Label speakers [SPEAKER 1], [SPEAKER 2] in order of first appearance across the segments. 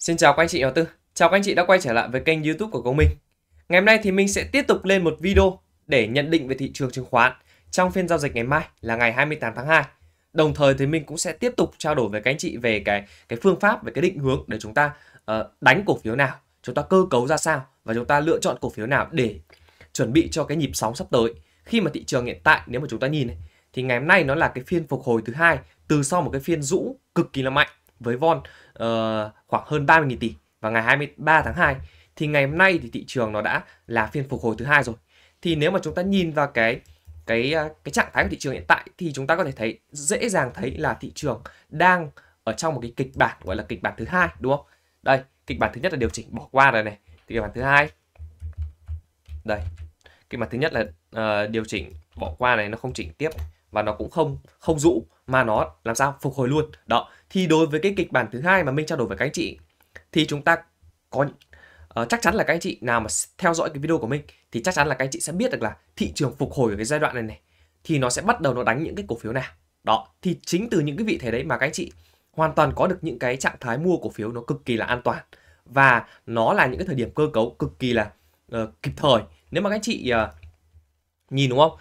[SPEAKER 1] Xin chào các anh chị đầu tư, chào các anh chị đã quay trở lại với kênh youtube của Công Minh Ngày hôm nay thì mình sẽ tiếp tục lên một video để nhận định về thị trường chứng khoán trong phiên giao dịch ngày mai là ngày 28 tháng 2 Đồng thời thì mình cũng sẽ tiếp tục trao đổi với các anh chị về cái cái phương pháp, về cái định hướng để chúng ta uh, đánh cổ phiếu nào, chúng ta cơ cấu ra sao và chúng ta lựa chọn cổ phiếu nào để chuẩn bị cho cái nhịp sóng sắp tới Khi mà thị trường hiện tại nếu mà chúng ta nhìn thì ngày hôm nay nó là cái phiên phục hồi thứ hai từ sau một cái phiên rũ cực kỳ là mạnh với Von uh, khoảng hơn 30.000 tỷ vào ngày 23 tháng 2 thì ngày hôm nay thì thị trường nó đã là phiên phục hồi thứ hai rồi. Thì nếu mà chúng ta nhìn vào cái cái ờ, cái trạng thái của thị trường hiện tại thì chúng ta có thể thấy dễ dàng thấy là thị trường đang ở trong một cái kịch bản gọi là kịch bản thứ hai đúng không? Đây, kịch bản thứ nhất là điều chỉnh bỏ qua rồi này. Kịch bản thứ hai đây kịch bản thứ nhất là uh, điều chỉnh bỏ qua này nó không chỉnh tiếp và nó cũng không không rũ mà nó làm sao phục hồi luôn đó thì đối với cái kịch bản thứ hai mà mình trao đổi với các anh chị thì chúng ta có uh, chắc chắn là các anh chị nào mà theo dõi cái video của mình thì chắc chắn là các anh chị sẽ biết được là thị trường phục hồi ở cái giai đoạn này này thì nó sẽ bắt đầu nó đánh những cái cổ phiếu nào đó thì chính từ những cái vị thế đấy mà các anh chị hoàn toàn có được những cái trạng thái mua cổ phiếu nó cực kỳ là an toàn và nó là những cái thời điểm cơ cấu cực kỳ là uh, kịp thời nếu mà các anh chị uh, nhìn đúng không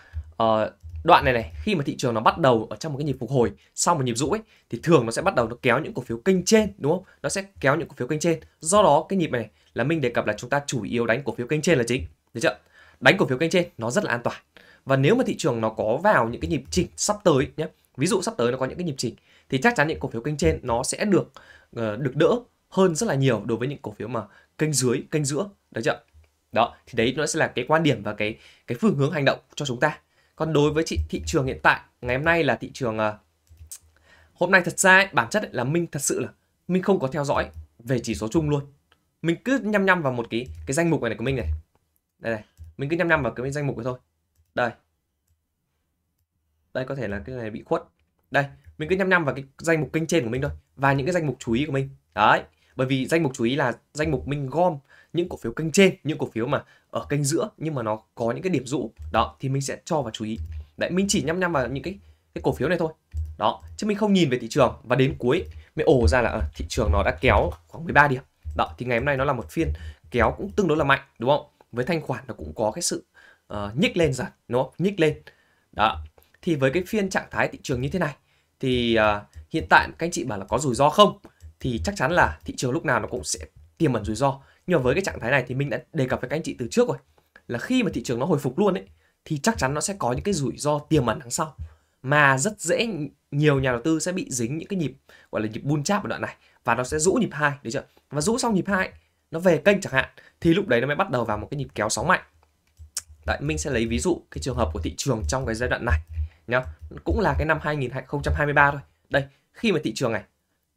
[SPEAKER 1] uh, đoạn này này khi mà thị trường nó bắt đầu ở trong một cái nhịp phục hồi sau một nhịp rũ ấy thì thường nó sẽ bắt đầu nó kéo những cổ phiếu kênh trên đúng không nó sẽ kéo những cổ phiếu kênh trên do đó cái nhịp này là mình đề cập là chúng ta chủ yếu đánh cổ phiếu kênh trên là chính được chưa đánh cổ phiếu kênh trên nó rất là an toàn và nếu mà thị trường nó có vào những cái nhịp chỉnh sắp tới nhé ví dụ sắp tới nó có những cái nhịp chỉnh thì chắc chắn những cổ phiếu kênh trên nó sẽ được uh, được đỡ hơn rất là nhiều đối với những cổ phiếu mà kênh dưới kênh giữa được chưa đó thì đấy nó sẽ là cái quan điểm và cái cái phương hướng hành động cho chúng ta còn đối với chị thị trường hiện tại, ngày hôm nay là thị trường uh, hôm nay thật ra ấy, bản chất ấy là Minh thật sự là Minh không có theo dõi về chỉ số chung luôn. Mình cứ nhăm nhăm vào một cái cái danh mục này, này của Minh này. Đây này, mình cứ nhăm nhăm vào cái danh mục này thôi. Đây. Đây có thể là cái này bị khuất. Đây, mình cứ nhăm nhăm vào cái danh mục kênh trên của mình thôi và những cái danh mục chú ý của mình. Đấy, bởi vì danh mục chú ý là danh mục mình gom những cổ phiếu kênh trên những cổ phiếu mà ở kênh giữa nhưng mà nó có những cái điểm rũ đó thì mình sẽ cho vào chú ý đấy mình chỉ nhăm nhăm vào những cái cái cổ phiếu này thôi đó chứ mình không nhìn về thị trường và đến cuối mới ồ ra là ờ, thị trường nó đã kéo khoảng 13 điểm đó thì ngày hôm nay nó là một phiên kéo cũng tương đối là mạnh đúng không với thanh khoản nó cũng có cái sự uh, nhích lên dần đúng không nhích lên đó thì với cái phiên trạng thái thị trường như thế này thì uh, hiện tại các anh chị bảo là có rủi ro không thì chắc chắn là thị trường lúc nào nó cũng sẽ tiềm ẩn rủi ro nhưng mà với cái trạng thái này thì mình đã đề cập với các anh chị từ trước rồi là khi mà thị trường nó hồi phục luôn ấy thì chắc chắn nó sẽ có những cái rủi ro tiềm ẩn đằng sau mà rất dễ nhiều nhà đầu tư sẽ bị dính những cái nhịp gọi là nhịp bull chap ở đoạn này và nó sẽ rũ nhịp hai đấy chưa và rũ xong nhịp hai nó về kênh chẳng hạn thì lúc đấy nó mới bắt đầu vào một cái nhịp kéo sóng mạnh đấy mình sẽ lấy ví dụ cái trường hợp của thị trường trong cái giai đoạn này nhá cũng là cái năm 2023 thôi đây khi mà thị trường này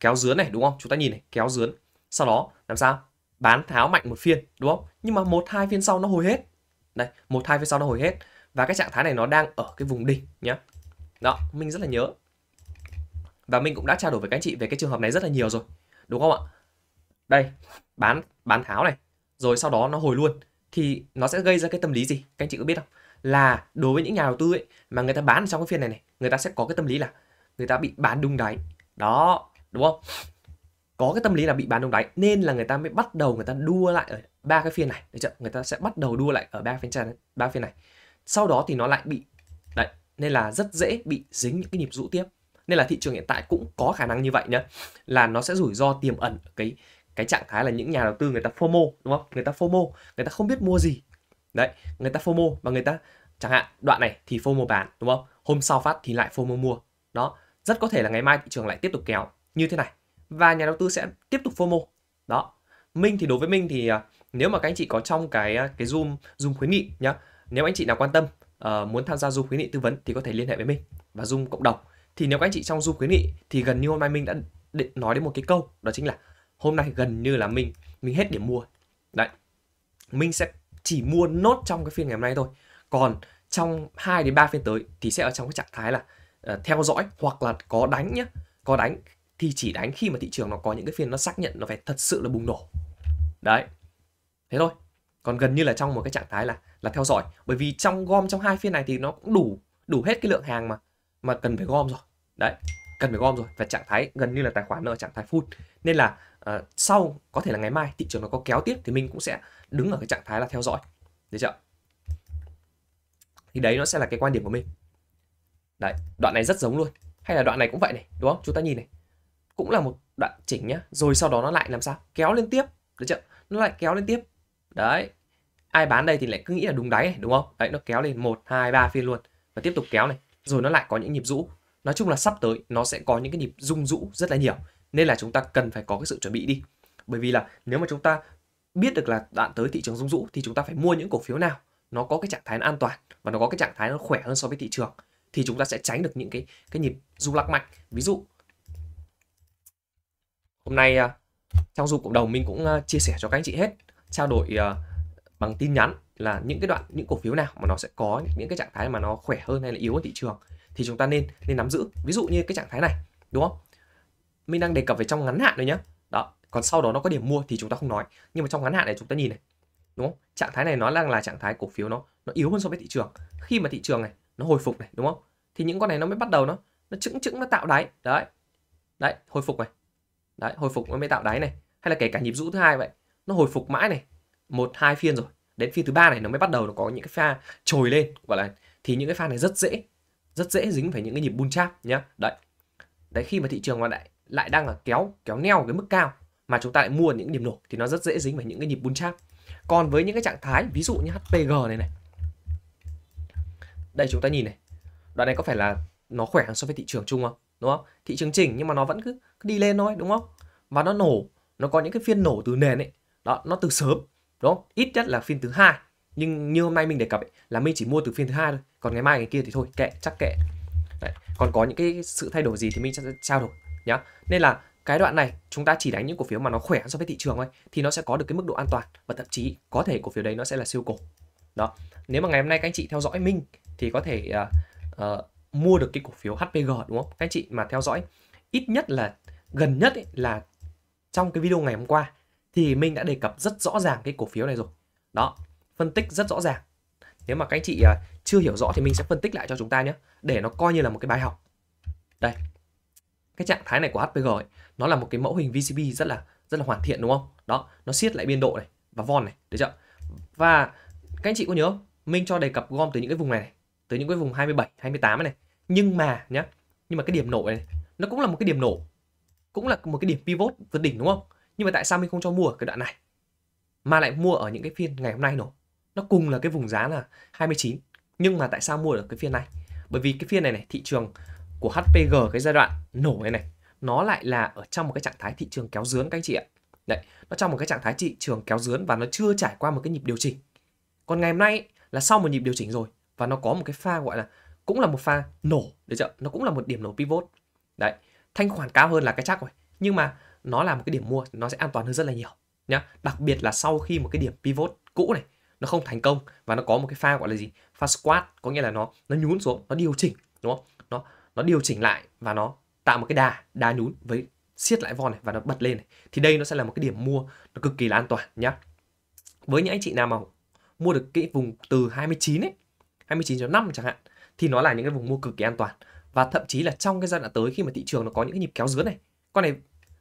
[SPEAKER 1] kéo dướn này đúng không chúng ta nhìn này kéo dướn sau đó làm sao bán tháo mạnh một phiên đúng không nhưng mà một hai phiên sau nó hồi hết đây một hai phiên sau nó hồi hết và cái trạng thái này nó đang ở cái vùng đỉnh nhá đó mình rất là nhớ và mình cũng đã trao đổi với các anh chị về cái trường hợp này rất là nhiều rồi đúng không ạ đây bán bán tháo này rồi sau đó nó hồi luôn thì nó sẽ gây ra cái tâm lý gì các anh chị có biết không là đối với những nhà đầu tư ấy mà người ta bán trong cái phiên này này người ta sẽ có cái tâm lý là người ta bị bán đúng đáy đó đúng không có cái tâm lý là bị bán đông đáy nên là người ta mới bắt đầu người ta đua lại ở ba cái phiên này được chưa người ta sẽ bắt đầu đua lại ở ba phiên trên ba phiên này sau đó thì nó lại bị đấy nên là rất dễ bị dính những cái nhịp rũ tiếp nên là thị trường hiện tại cũng có khả năng như vậy nhá là nó sẽ rủi ro tiềm ẩn cái cái trạng thái là những nhà đầu tư người ta FOMO đúng không người ta FOMO người ta không biết mua gì đấy người ta FOMO và người ta chẳng hạn đoạn này thì FOMO bán đúng không hôm sau phát thì lại FOMO mua đó rất có thể là ngày mai thị trường lại tiếp tục kéo như thế này và nhà đầu tư sẽ tiếp tục FOMO. Đó. Minh thì đối với Minh thì à, nếu mà các anh chị có trong cái à, cái Zoom Zoom khuyến nghị nhá. Nếu anh chị nào quan tâm uh, muốn tham gia Zoom khuyến nghị tư vấn thì có thể liên hệ với mình và Zoom cộng đồng. Thì nếu các anh chị trong Zoom khuyến nghị thì gần như hôm nay Minh đã định nói đến một cái câu đó chính là hôm nay gần như là mình mình hết điểm mua. Đấy. Mình sẽ chỉ mua nốt trong cái phiên ngày hôm nay thôi. Còn trong 2 đến 3 phiên tới thì sẽ ở trong cái trạng thái là uh, theo dõi hoặc là có đánh nhá, có đánh thì chỉ đánh khi mà thị trường nó có những cái phiên nó xác nhận nó phải thật sự là bùng nổ đấy thế thôi còn gần như là trong một cái trạng thái là là theo dõi bởi vì trong gom trong hai phiên này thì nó cũng đủ đủ hết cái lượng hàng mà mà cần phải gom rồi đấy cần phải gom rồi và trạng thái gần như là tài khoản nó ở trạng thái full nên là uh, sau có thể là ngày mai thị trường nó có kéo tiếp thì mình cũng sẽ đứng ở cái trạng thái là theo dõi được chưa thì đấy nó sẽ là cái quan điểm của mình đấy đoạn này rất giống luôn hay là đoạn này cũng vậy này đúng không chúng ta nhìn này cũng là một đoạn chỉnh nhá rồi sau đó nó lại làm sao kéo lên tiếp được chưa nó lại kéo lên tiếp đấy ai bán đây thì lại cứ nghĩ là đúng đáy này, đúng không đấy nó kéo lên một hai ba phiên luôn và tiếp tục kéo này rồi nó lại có những nhịp rũ nói chung là sắp tới nó sẽ có những cái nhịp rung rũ rất là nhiều nên là chúng ta cần phải có cái sự chuẩn bị đi bởi vì là nếu mà chúng ta biết được là đoạn tới thị trường rung rũ thì chúng ta phải mua những cổ phiếu nào nó có cái trạng thái an toàn và nó có cái trạng thái nó khỏe hơn so với thị trường thì chúng ta sẽ tránh được những cái cái nhịp rung lắc mạnh ví dụ hôm nay à, trong du cộng đồng mình cũng à, chia sẻ cho các anh chị hết trao đổi à, bằng tin nhắn là những cái đoạn những cổ phiếu nào mà nó sẽ có những cái trạng thái mà nó khỏe hơn hay là yếu hơn thị trường thì chúng ta nên nên nắm giữ ví dụ như cái trạng thái này đúng không mình đang đề cập về trong ngắn hạn rồi nhá đó còn sau đó nó có điểm mua thì chúng ta không nói nhưng mà trong ngắn hạn này chúng ta nhìn này đúng không trạng thái này nó đang là trạng thái cổ phiếu nó nó yếu hơn so với thị trường khi mà thị trường này nó hồi phục này đúng không thì những con này nó mới bắt đầu nó nó chững chững nó tạo đáy đấy đấy hồi phục này đấy hồi phục mới tạo đáy này hay là kể cả nhịp rũ thứ hai vậy nó hồi phục mãi này một hai phiên rồi đến phiên thứ ba này nó mới bắt đầu nó có những cái pha trồi lên gọi là thì những cái pha này rất dễ rất dễ dính phải những cái nhịp bull chap nhá đấy đấy khi mà thị trường mà lại lại đang là kéo kéo neo cái mức cao mà chúng ta lại mua những điểm nổ thì nó rất dễ dính phải những cái nhịp bull chap còn với những cái trạng thái ví dụ như HPG này này đây chúng ta nhìn này đoạn này có phải là nó khỏe hơn so với thị trường chung không đúng không thị trường chỉnh nhưng mà nó vẫn cứ đi lên thôi đúng không và nó nổ nó có những cái phiên nổ từ nền ấy đó nó từ sớm đúng không ít nhất là phiên thứ hai nhưng như hôm nay mình đề cập ấy, là mình chỉ mua từ phiên thứ hai thôi còn ngày mai ngày kia thì thôi kệ chắc kệ Đấy. còn có những cái sự thay đổi gì thì mình sẽ trao đổi nhá nên là cái đoạn này chúng ta chỉ đánh những cổ phiếu mà nó khỏe so với thị trường thôi thì nó sẽ có được cái mức độ an toàn và thậm chí có thể cổ phiếu đấy nó sẽ là siêu cổ đó nếu mà ngày hôm nay các anh chị theo dõi mình thì có thể uh, uh, mua được cái cổ phiếu HPG đúng không các anh chị mà theo dõi ít nhất là gần nhất ấy là trong cái video ngày hôm qua thì mình đã đề cập rất rõ ràng cái cổ phiếu này rồi. Đó, phân tích rất rõ ràng. Nếu mà các anh chị à, chưa hiểu rõ thì mình sẽ phân tích lại cho chúng ta nhé, để nó coi như là một cái bài học. Đây. Cái trạng thái này của HPG ấy, nó là một cái mẫu hình VCB rất là rất là hoàn thiện đúng không? Đó, nó siết lại biên độ này và von này, được chưa? Và các anh chị có nhớ Mình cho đề cập gom từ những cái vùng này, này tới những cái vùng 27, 28 này. Nhưng mà nhá, nhưng mà cái điểm nổ này nó cũng là một cái điểm nổ cũng là một cái điểm pivot vượt đỉnh đúng không nhưng mà tại sao mình không cho mua ở cái đoạn này mà lại mua ở những cái phiên ngày hôm nay nổ nó cùng là cái vùng giá là 29 nhưng mà tại sao mua ở cái phiên này bởi vì cái phiên này này thị trường của HPG cái giai đoạn nổ này này nó lại là ở trong một cái trạng thái thị trường kéo dướn các anh chị ạ đấy nó trong một cái trạng thái thị trường kéo dướn và nó chưa trải qua một cái nhịp điều chỉnh còn ngày hôm nay là sau một nhịp điều chỉnh rồi và nó có một cái pha gọi là cũng là một pha nổ được chưa nó cũng là một điểm nổ pivot đấy thanh khoản cao hơn là cái chắc rồi nhưng mà nó là một cái điểm mua nó sẽ an toàn hơn rất là nhiều nhá đặc biệt là sau khi một cái điểm pivot cũ này nó không thành công và nó có một cái pha gọi là gì pha squat có nghĩa là nó nó nhún xuống nó điều chỉnh đúng không nó nó điều chỉnh lại và nó tạo một cái đà đà nhún với siết lại vòn này và nó bật lên này. thì đây nó sẽ là một cái điểm mua nó cực kỳ là an toàn nhá với những anh chị nào mà mua được cái vùng từ 29 ấy 29.5 chẳng hạn thì nó là những cái vùng mua cực kỳ an toàn và thậm chí là trong cái giai đoạn tới khi mà thị trường nó có những cái nhịp kéo dướn này con này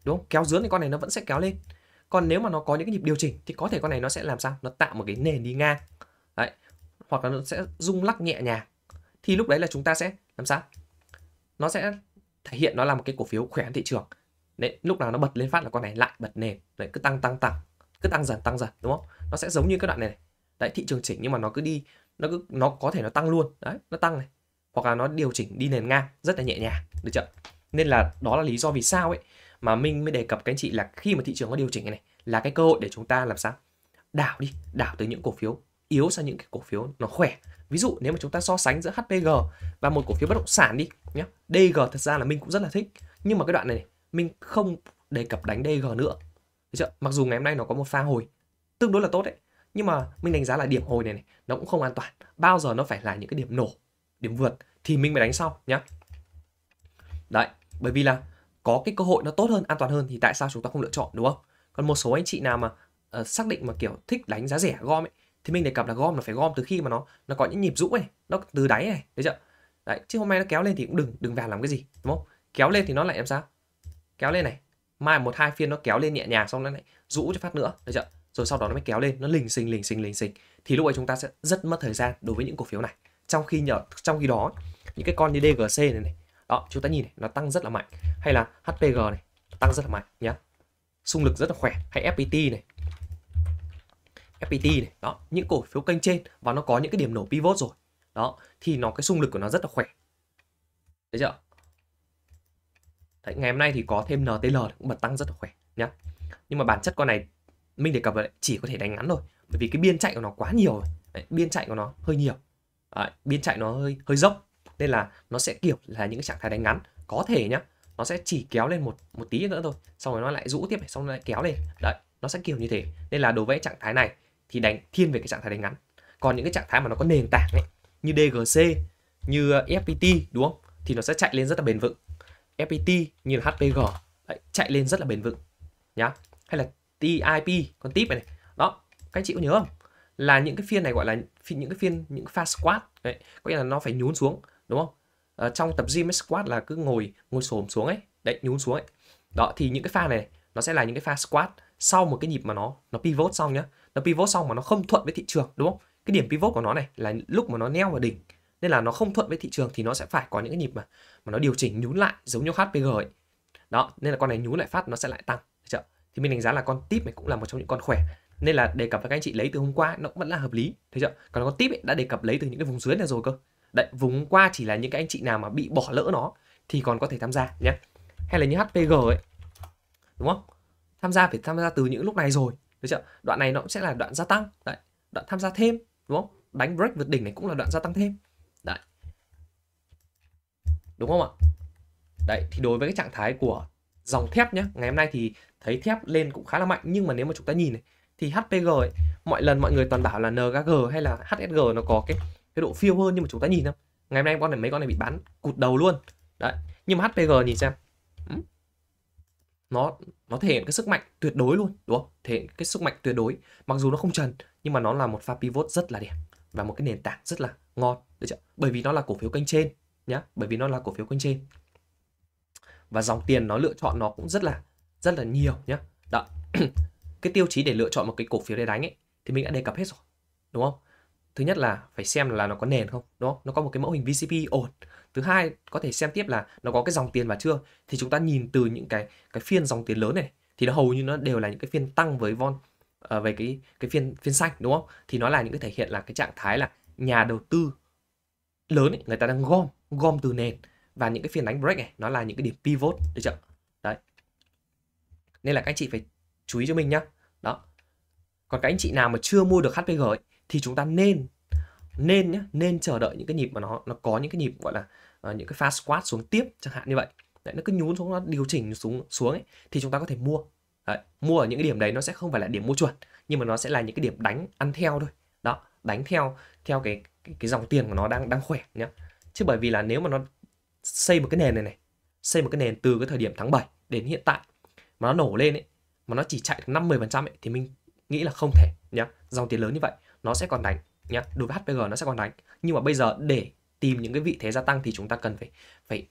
[SPEAKER 1] đúng không kéo dướn thì con này nó vẫn sẽ kéo lên còn nếu mà nó có những cái nhịp điều chỉnh thì có thể con này nó sẽ làm sao nó tạo một cái nền đi ngang đấy hoặc là nó sẽ rung lắc nhẹ nhàng thì lúc đấy là chúng ta sẽ làm sao nó sẽ thể hiện nó là một cái cổ phiếu khỏe thị trường đấy lúc nào nó bật lên phát là con này lại bật nền đấy cứ tăng tăng tăng cứ tăng dần tăng dần đúng không nó sẽ giống như cái đoạn này, này. đấy thị trường chỉnh nhưng mà nó cứ đi nó cứ nó có thể nó tăng luôn đấy nó tăng này hoặc là nó điều chỉnh đi nền ngang rất là nhẹ nhàng được chưa nên là đó là lý do vì sao ấy mà mình mới đề cập các anh chị là khi mà thị trường có điều chỉnh này là cái cơ hội để chúng ta làm sao đảo đi đảo từ những cổ phiếu yếu sang những cái cổ phiếu nó khỏe ví dụ nếu mà chúng ta so sánh giữa HPG và một cổ phiếu bất động sản đi nhé DG thật ra là mình cũng rất là thích nhưng mà cái đoạn này, này mình không đề cập đánh DG nữa được chưa? mặc dù ngày hôm nay nó có một pha hồi tương đối là tốt đấy nhưng mà mình đánh giá là điểm hồi này, này nó cũng không an toàn bao giờ nó phải là những cái điểm nổ điểm vượt thì mình mới đánh sau nhá. Đấy, bởi vì là có cái cơ hội nó tốt hơn, an toàn hơn thì tại sao chúng ta không lựa chọn đúng không? Còn một số anh chị nào mà uh, xác định mà kiểu thích đánh giá rẻ gom ấy thì mình đề cập là gom là phải gom từ khi mà nó nó có những nhịp rũ này, nó từ đáy này, thấy chưa? Đấy, chứ hôm nay nó kéo lên thì cũng đừng đừng vào làm cái gì, đúng không? Kéo lên thì nó lại làm sao? Kéo lên này, mai một hai phiên nó kéo lên nhẹ nhàng xong nó lại rũ cho phát nữa, được chưa? Rồi sau đó nó mới kéo lên, nó lình xình lình xình lình xình thì lúc ấy chúng ta sẽ rất mất thời gian đối với những cổ phiếu này trong khi nhờ trong khi đó những cái con như DGC này này đó chúng ta nhìn này, nó tăng rất là mạnh hay là HPG này tăng rất là mạnh nhé xung lực rất là khỏe hay FPT này FPT này đó những cổ phiếu kênh trên và nó có những cái điểm nổ pivot rồi đó thì nó cái xung lực của nó rất là khỏe thấy chưa Đấy, ngày hôm nay thì có thêm NTL cũng bật tăng rất là khỏe nhá nhưng mà bản chất con này mình đề cập lại chỉ có thể đánh ngắn thôi bởi vì cái biên chạy của nó quá nhiều rồi Đấy, biên chạy của nó hơi nhiều à, biên chạy nó hơi hơi dốc nên là nó sẽ kiểu là những trạng thái đánh ngắn có thể nhá nó sẽ chỉ kéo lên một một tí nữa thôi xong rồi nó lại rũ tiếp này xong rồi lại kéo lên đấy nó sẽ kiểu như thế nên là đối với trạng thái này thì đánh thiên về cái trạng thái đánh ngắn còn những cái trạng thái mà nó có nền tảng ấy như DGC như ờ, FPT đúng không thì nó sẽ chạy lên rất là bền vững FPT như là HPG đấy, chạy lên rất là bền vững nhá hay là TIP con tip này, này đó các anh chị có nhớ không là những cái phiên này gọi là phi những cái phiên những pha squat đấy có nghĩa là nó phải nhún xuống đúng không ở ờ, trong tập gym squat là cứ ngồi ngồi xổm xuống ấy đấy nhún xuống ấy đó thì những cái pha này nó sẽ là những cái pha squat sau một cái nhịp mà nó nó pivot xong nhá nó pivot xong mà nó không thuận với thị trường đúng không cái điểm pivot của nó này là lúc mà nó neo vào đỉnh nên là nó không thuận với thị trường thì nó sẽ phải có những cái nhịp mà mà nó điều chỉnh nhún lại giống như HPG ấy đó nên là con này nhún lại phát nó sẽ lại tăng được chưa? thì mình đánh giá là con tip này cũng là một trong những con khỏe nên là đề cập với các anh chị lấy từ hôm qua nó vẫn là hợp lý thấy chưa còn có tip ấy, đã đề cập lấy từ những cái vùng dưới này rồi cơ đấy vùng hôm qua chỉ là những cái anh chị nào mà bị bỏ lỡ nó thì còn có thể tham gia nhé hay là như hpg ấy đúng không tham gia phải tham gia từ những lúc này rồi thấy chưa đoạn này nó cũng sẽ là đoạn gia tăng đấy đoạn tham gia thêm đúng không đánh break vượt đỉnh này cũng là đoạn gia tăng thêm đấy đúng không ạ đấy thì đối với cái trạng thái của dòng thép nhé ngày hôm nay thì thấy thép lên cũng khá là mạnh nhưng mà nếu mà chúng ta nhìn này thì HPG ấy, mọi lần mọi người toàn bảo là NKG hay là HSG nó có cái cái độ phiêu hơn nhưng mà chúng ta nhìn không ngày hôm nay con này mấy con này bị bán cụt đầu luôn đấy nhưng mà HPG nhìn xem ừ. nó nó thể hiện cái sức mạnh tuyệt đối luôn đúng không thể hiện cái sức mạnh tuyệt đối mặc dù nó không trần nhưng mà nó là một pha pivot rất là đẹp và một cái nền tảng rất là ngon được chưa bởi vì nó là cổ phiếu kênh trên nhá bởi vì nó là cổ phiếu kênh trên và dòng tiền nó lựa chọn nó cũng rất là rất là nhiều nhá đó cái tiêu chí để lựa chọn một cái cổ phiếu để đánh ấy thì mình đã đề cập hết rồi đúng không thứ nhất là phải xem là nó có nền không đúng không nó có một cái mẫu hình VCP ổn thứ hai có thể xem tiếp là nó có cái dòng tiền mà chưa thì chúng ta nhìn từ những cái cái phiên dòng tiền lớn này thì nó hầu như nó đều là những cái phiên tăng với von à, về cái cái phiên phiên xanh đúng không thì nó là những cái thể hiện là cái trạng thái là nhà đầu tư lớn ấy, người ta đang gom gom từ nền và những cái phiên đánh break này nó là những cái điểm pivot được chưa đấy nên là các anh chị phải chú ý cho mình nhá đó còn các anh chị nào mà chưa mua được HPG ấy, thì chúng ta nên nên nhá nên chờ đợi những cái nhịp mà nó nó có những cái nhịp gọi là uh, những cái fast squat xuống tiếp chẳng hạn như vậy đấy, nó cứ nhún xuống nó điều chỉnh xuống xuống ấy, thì chúng ta có thể mua đấy, mua ở những cái điểm đấy nó sẽ không phải là điểm mua chuẩn nhưng mà nó sẽ là những cái điểm đánh ăn theo thôi đó đánh theo theo cái cái, cái dòng tiền của nó đang đang khỏe nhá chứ bởi vì là nếu mà nó xây một cái nền này này xây một cái nền từ cái thời điểm tháng 7 đến hiện tại mà nó nổ lên ấy mà nó chỉ chạy được 50% trăm thì mình nghĩ là không thể nhá. Dòng tiền lớn như vậy nó sẽ còn đánh nhá. Đối với HPG nó sẽ còn đánh. Nhưng mà bây giờ để tìm những cái vị thế gia tăng thì chúng ta cần phải phải,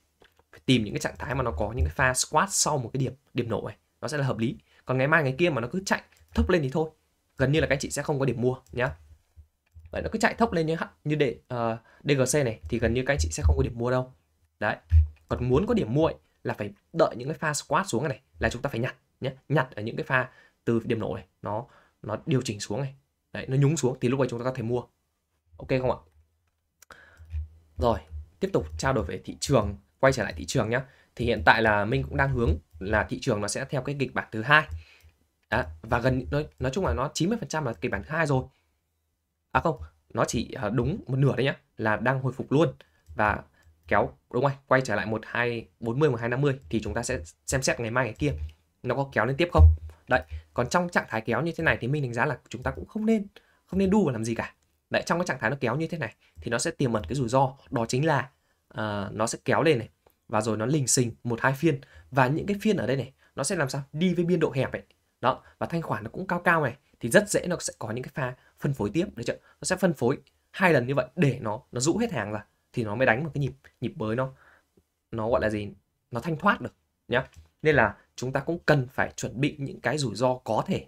[SPEAKER 1] phải tìm những cái trạng thái mà nó có những cái pha squat sau một cái điểm điểm nổ này nó sẽ là hợp lý. Còn ngày mai ngày kia mà nó cứ chạy thấp lên thì thôi. Gần như là các anh chị sẽ không có điểm mua nhá. Vậy nó cứ chạy thấp lên như như để uh, ờ, DGC này thì gần như các anh chị sẽ không có điểm mua đâu. Đấy. Còn muốn có điểm mua ấy, là phải đợi những cái pha squat xuống này là chúng ta phải nhặt nhé nhặt ở những cái pha từ điểm nổ này nó nó điều chỉnh xuống này đấy nó nhúng xuống thì lúc này chúng ta có thể mua ok không ạ rồi tiếp tục trao đổi về thị trường quay trở lại thị trường nhé thì hiện tại là mình cũng đang hướng là thị trường nó sẽ theo cái kịch bản thứ hai à, và gần nói, nói chung là nó 90% là kịch bản thứ hai rồi à không nó chỉ à, đúng một nửa đấy nhá là đang hồi phục luôn và kéo đúng không quay trở lại một hai bốn mươi một hai năm mươi thì chúng ta sẽ xem xét ngày mai ngày kia nó có kéo lên tiếp không đấy còn trong trạng thái kéo như thế này thì mình đánh giá là chúng ta cũng không nên không nên đu và làm gì cả đấy trong cái trạng thái nó kéo như thế này thì nó sẽ tiềm ẩn cái rủi ro đó chính là uh, nó sẽ kéo lên này và rồi nó lình xình một hai phiên và những cái phiên ở đây này nó sẽ làm sao đi với biên độ hẹp ấy đó và thanh khoản nó cũng cao cao này thì rất dễ nó sẽ có những cái pha phân phối tiếp được chưa nó sẽ phân phối hai lần như vậy để nó nó rũ hết hàng rồi thì nó mới đánh một cái nhịp nhịp bới nó nó gọi là gì nó thanh thoát được nhá nên là chúng ta cũng cần phải chuẩn bị những cái rủi ro có thể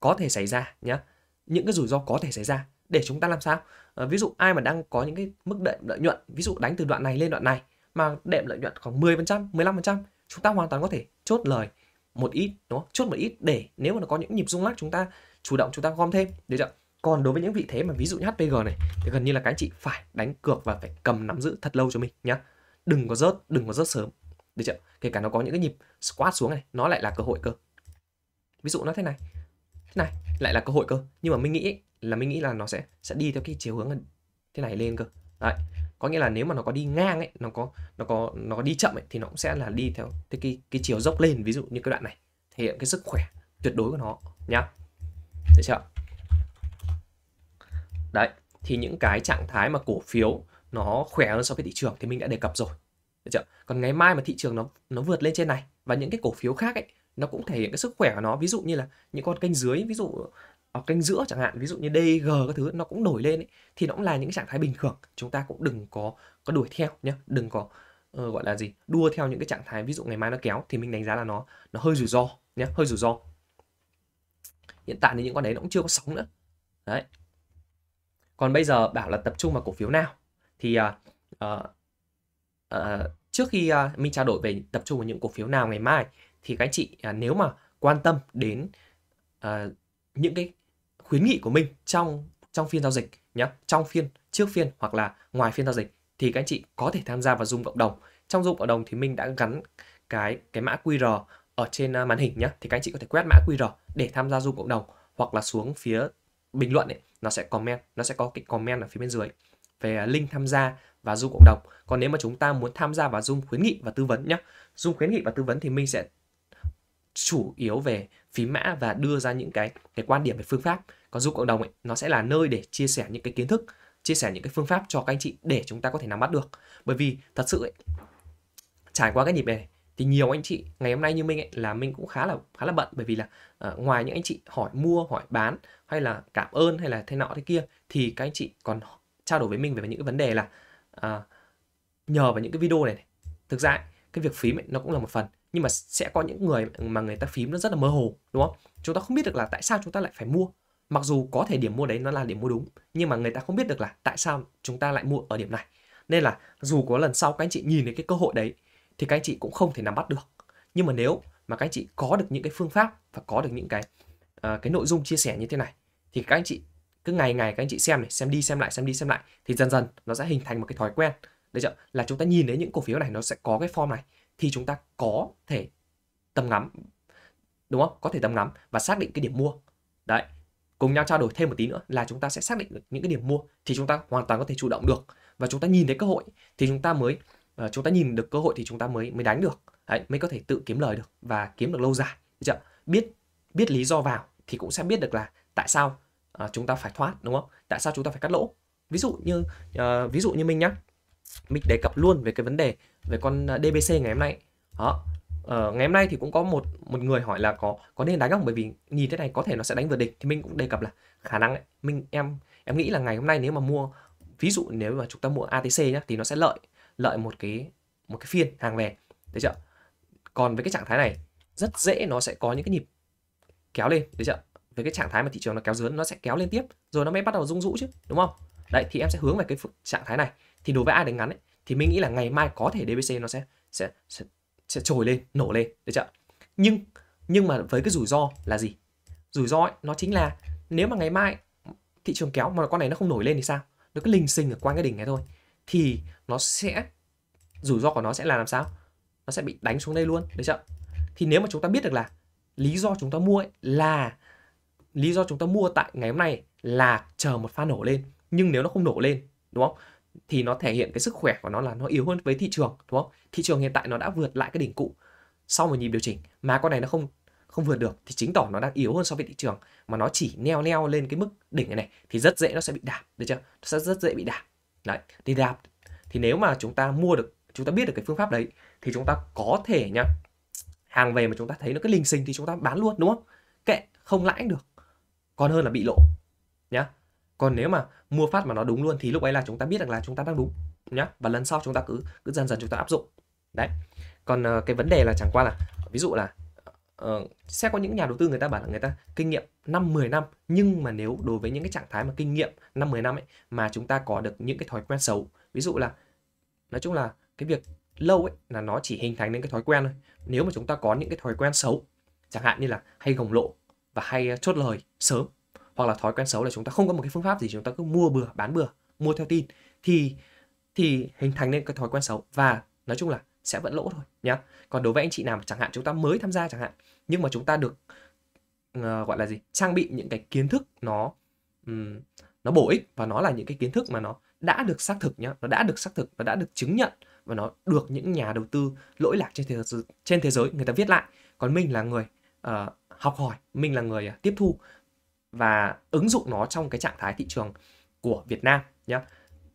[SPEAKER 1] có thể xảy ra nhé. Những cái rủi ro có thể xảy ra để chúng ta làm sao? À, ví dụ ai mà đang có những cái mức đệm lợi nhuận, ví dụ đánh từ đoạn này lên đoạn này mà đệm lợi nhuận khoảng 10%, 15%, chúng ta hoàn toàn có thể chốt lời một ít đúng không? Chốt một ít để nếu mà nó có những nhịp rung lắc chúng ta chủ động chúng ta gom thêm được chưa? Còn đối với những vị thế mà ví dụ như HPG này thì gần như là các anh chị phải đánh cược và phải cầm nắm giữ thật lâu cho mình nhá. Đừng có rớt, đừng có rớt sớm được chưa kể cả nó có những cái nhịp squat xuống này nó lại là cơ hội cơ ví dụ nó thế này thế này lại là cơ hội cơ nhưng mà mình nghĩ ấy, là mình nghĩ là nó sẽ sẽ đi theo cái chiều hướng thế này lên cơ đấy có nghĩa là nếu mà nó có đi ngang ấy nó có nó có nó có đi chậm ấy thì nó cũng sẽ là đi theo cái cái, cái chiều dốc lên ví dụ như cái đoạn này thể hiện cái sức khỏe tuyệt đối của nó nhá được chưa đấy thì những cái trạng thái mà cổ phiếu nó khỏe hơn so với thị trường thì mình đã đề cập rồi chưa? Còn ngày mai mà thị trường nó nó vượt lên trên này và những cái cổ phiếu khác ấy nó cũng thể hiện cái sức khỏe của nó ví dụ như là những con kênh dưới ví dụ ở ờ, kênh giữa chẳng hạn ví dụ như DG các thứ nó cũng đổi lên ấy, thì nó cũng là những trạng thái bình thường chúng ta cũng đừng có có đuổi theo nhé đừng có uh, gọi là gì đua theo những cái trạng thái ví dụ ngày mai nó kéo thì mình đánh giá là nó nó hơi rủi ro nhé hơi rủi ro hiện tại thì những con đấy nó cũng chưa có sóng nữa đấy còn bây giờ bảo là tập trung vào cổ phiếu nào thì uh, uh, trước khi uh, mình trao đổi về tập trung vào những cổ phiếu nào ngày mai thì các anh chị uh, nếu mà quan tâm đến uh, những cái khuyến nghị của mình trong trong phiên giao dịch nhé trong phiên trước phiên hoặc là ngoài phiên giao dịch thì các anh chị có thể tham gia vào Zoom cộng đồng. Trong Zoom cộng đồng thì mình đã gắn cái cái mã QR ở trên màn hình nhé thì các anh chị có thể quét mã QR để tham gia Zoom cộng đồng hoặc là xuống phía bình luận ấy, nó sẽ comment, nó sẽ có cái comment ở phía bên dưới về link tham gia và Zoom cộng đồng. Còn nếu mà chúng ta muốn tham gia vào Zoom khuyến nghị và tư vấn nhé, Zoom khuyến nghị và tư vấn thì mình sẽ chủ yếu về phí mã và đưa ra những cái cái quan điểm về phương pháp. Còn Zoom cộng đồng ấy, nó sẽ là nơi để chia sẻ những cái kiến thức, chia sẻ những cái phương pháp cho các anh chị để chúng ta có thể nắm bắt được. Bởi vì thật sự ấy, trải qua cái nhịp này thì nhiều anh chị ngày hôm nay như mình ấy, là mình cũng khá là khá là bận bởi vì là uh, ngoài những anh chị hỏi mua hỏi bán hay là cảm ơn hay là thế nọ thế kia thì các anh chị còn trao đổi với mình về những cái vấn đề là à, nhờ vào những cái video này, này thực ra cái việc phím ấy, nó cũng là một phần nhưng mà sẽ có những người mà người ta phím nó rất là mơ hồ đúng không chúng ta không biết được là tại sao chúng ta lại phải mua mặc dù có thể điểm mua đấy nó là điểm mua đúng nhưng mà người ta không biết được là tại sao chúng ta lại mua ở điểm này nên là dù có lần sau các anh chị nhìn thấy cái cơ hội đấy thì các anh chị cũng không thể nắm bắt được nhưng mà nếu mà các anh chị có được những cái phương pháp và có được những cái uh, cái nội dung chia sẻ như thế này thì các anh chị cứ ngày ngày các anh chị xem này xem đi xem lại xem đi xem lại thì dần dần nó sẽ hình thành một cái thói quen đấy chứ là chúng ta nhìn thấy những cổ phiếu này nó sẽ có cái form này thì chúng ta có thể tầm ngắm đúng không có thể tầm ngắm và xác định cái điểm mua đấy cùng nhau trao đổi thêm một tí nữa là chúng ta sẽ xác định được những cái điểm mua thì chúng ta hoàn toàn có thể chủ động được và chúng ta nhìn thấy cơ hội thì chúng ta mới uh, chúng ta nhìn được cơ hội thì chúng ta mới mới đánh được đấy, mới có thể tự kiếm lời được và kiếm được lâu dài được chưa? biết biết lý do vào thì cũng sẽ biết được là tại sao à, chúng ta phải thoát đúng không tại sao chúng ta phải cắt lỗ ví dụ như à, ví dụ như mình nhá mình đề cập luôn về cái vấn đề về con DBC ngày hôm nay đó Ờ, ngày hôm nay thì cũng có một một người hỏi là có có nên đánh không bởi vì nhìn thế này có thể nó sẽ đánh vượt địch thì mình cũng đề cập là khả năng ấy, mình em em nghĩ là ngày hôm nay nếu mà mua ví dụ nếu mà chúng ta mua ATC nhá thì nó sẽ lợi lợi một cái một cái phiên hàng về thấy chưa còn với cái trạng thái này rất dễ nó sẽ có những cái nhịp kéo lên thấy chưa với cái trạng thái mà thị trường nó kéo dướn nó sẽ kéo lên tiếp rồi nó mới bắt đầu rung rũ chứ đúng không đấy thì em sẽ hướng về cái trạng thái này thì đối với ai đánh ngắn ấy, thì mình nghĩ là ngày mai có thể DBC nó sẽ sẽ sẽ, sẽ trồi lên nổ lên được chưa nhưng nhưng mà với cái rủi ro là gì rủi ro ấy, nó chính là nếu mà ngày mai thị trường kéo mà con này nó không nổi lên thì sao nó cứ lình xình ở quanh cái đỉnh này thôi thì nó sẽ rủi ro của nó sẽ là làm sao nó sẽ bị đánh xuống đây luôn được chưa thì nếu mà chúng ta biết được là lý do chúng ta mua ấy là lý do chúng ta mua tại ngày hôm nay là chờ một pha nổ lên nhưng nếu nó không nổ lên đúng không thì nó thể hiện cái sức khỏe của nó là nó yếu hơn với thị trường đúng không thị trường hiện tại nó đã vượt lại cái đỉnh cũ sau một nhịp điều chỉnh mà con này nó không không vượt được thì chứng tỏ nó đang yếu hơn so với thị trường mà nó chỉ neo neo lên cái mức đỉnh này, này thì rất dễ nó sẽ bị đạp được chưa nó sẽ rất dễ bị đạp đấy thì đạp thì nếu mà chúng ta mua được chúng ta biết được cái phương pháp đấy thì chúng ta có thể nhá hàng về mà chúng ta thấy nó cái linh sinh thì chúng ta bán luôn đúng không kệ không lãi được còn hơn là bị lộ nhá còn nếu mà mua phát mà nó đúng luôn thì lúc ấy là chúng ta biết rằng là chúng ta đang đúng nhá và lần sau chúng ta cứ cứ dần dần chúng ta áp dụng đấy còn uh, cái vấn đề là chẳng qua là ví dụ là uh, sẽ có những nhà đầu tư người ta bảo là người ta kinh nghiệm 5 10 năm nhưng mà nếu đối với những cái trạng thái mà kinh nghiệm 5 10 năm ấy mà chúng ta có được những cái thói quen xấu ví dụ là nói chung là cái việc lâu ấy là nó chỉ hình thành nên cái thói quen thôi nếu mà chúng ta có những cái thói quen xấu chẳng hạn như là hay gồng lộ và hay ờ, chốt lời sớm hoặc là thói quen xấu là chúng ta không có một cái phương pháp gì chúng ta cứ mua bừa bán bừa mua theo tin thì thì hình thành nên cái thói quen xấu và nói chung là sẽ vẫn lỗ thôi nhá còn đối với anh chị nào chẳng hạn chúng ta mới tham gia chẳng hạn nhưng mà chúng ta được uh, gọi là gì trang bị những cái kiến thức nó um, nó bổ ích và nó là những cái kiến thức mà nó đã được xác thực nhá nó đã được xác thực nó đã được chứng nhận và nó được những nhà đầu tư lỗi lạc trên thế giới, trên thế giới người ta viết lại còn mình là người uh, học hỏi mình là người à, tiếp thu và ứng dụng nó trong cái trạng thái thị trường của Việt Nam nhé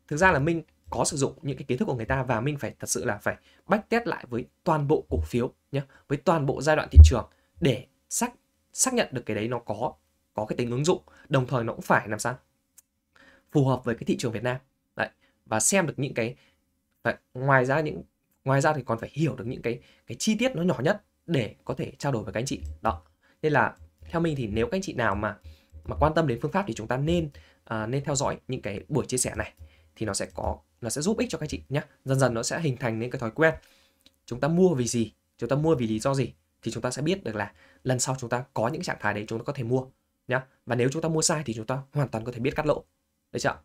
[SPEAKER 1] thực ra là mình có sử dụng những cái kiến thức của người ta và mình phải thật sự là phải bách backtest lại với toàn bộ cổ phiếu nhé với toàn bộ giai đoạn thị trường để xác xác nhận được cái đấy nó có có cái tính ứng dụng đồng thời nó cũng phải làm sao phù hợp với cái thị trường Việt Nam đấy và xem được những cái đấy, ngoài ra những ngoài ra thì còn phải hiểu được những cái cái chi tiết nó nhỏ nhất để có thể trao đổi với các anh chị đó nên là theo mình thì nếu các anh chị nào mà mà quan tâm đến phương pháp thì chúng ta nên uh, nên theo dõi những cái buổi chia sẻ này thì nó sẽ có nó sẽ giúp ích cho các chị nhé dần dần nó sẽ hình thành nên cái thói quen chúng ta mua vì gì chúng ta mua vì lý do gì thì chúng ta sẽ biết được là lần sau chúng ta có những trạng thái đấy chúng ta có thể mua nhá và nếu chúng ta mua sai thì chúng ta hoàn toàn có thể biết cắt lỗ được chưa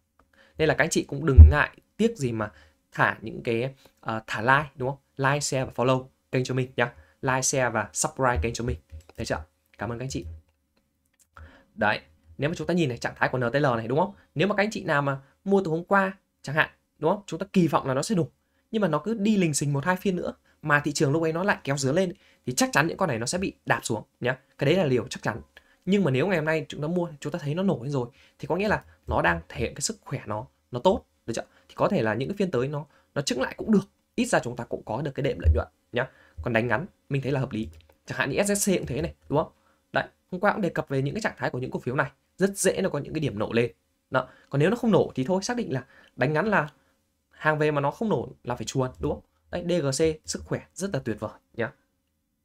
[SPEAKER 1] nên là các anh chị cũng đừng ngại tiếc gì mà thả những cái uh, thả like đúng không like share và follow kênh cho mình nhá like share và subscribe kênh cho mình được chưa Cảm ơn các anh chị. Đấy, nếu mà chúng ta nhìn này trạng thái của NTL này đúng không? Nếu mà các anh chị nào mà mua từ hôm qua chẳng hạn, đúng không? Chúng ta kỳ vọng là nó sẽ đủ. Nhưng mà nó cứ đi lình xình một hai phiên nữa mà thị trường lúc ấy nó lại kéo dứa lên thì chắc chắn những con này nó sẽ bị đạp xuống nhá. Cái đấy là liều chắc chắn. Nhưng mà nếu ngày hôm nay chúng ta mua chúng ta thấy nó nổi rồi thì có nghĩa là nó đang thể hiện cái sức khỏe nó nó tốt được chưa? Thì có thể là những cái phiên tới nó nó chứng lại cũng được. Ít ra chúng ta cũng có được cái đệm lợi nhuận nhá. Còn đánh ngắn mình thấy là hợp lý. Chẳng hạn như SSC cũng thế này, đúng không? hôm qua cũng đề cập về những cái trạng thái của những cổ phiếu này rất dễ nó có những cái điểm nổ lên đó. còn nếu nó không nổ thì thôi xác định là đánh ngắn là hàng về mà nó không nổ là phải chuồn đúng không đấy DGC sức khỏe rất là tuyệt vời nhá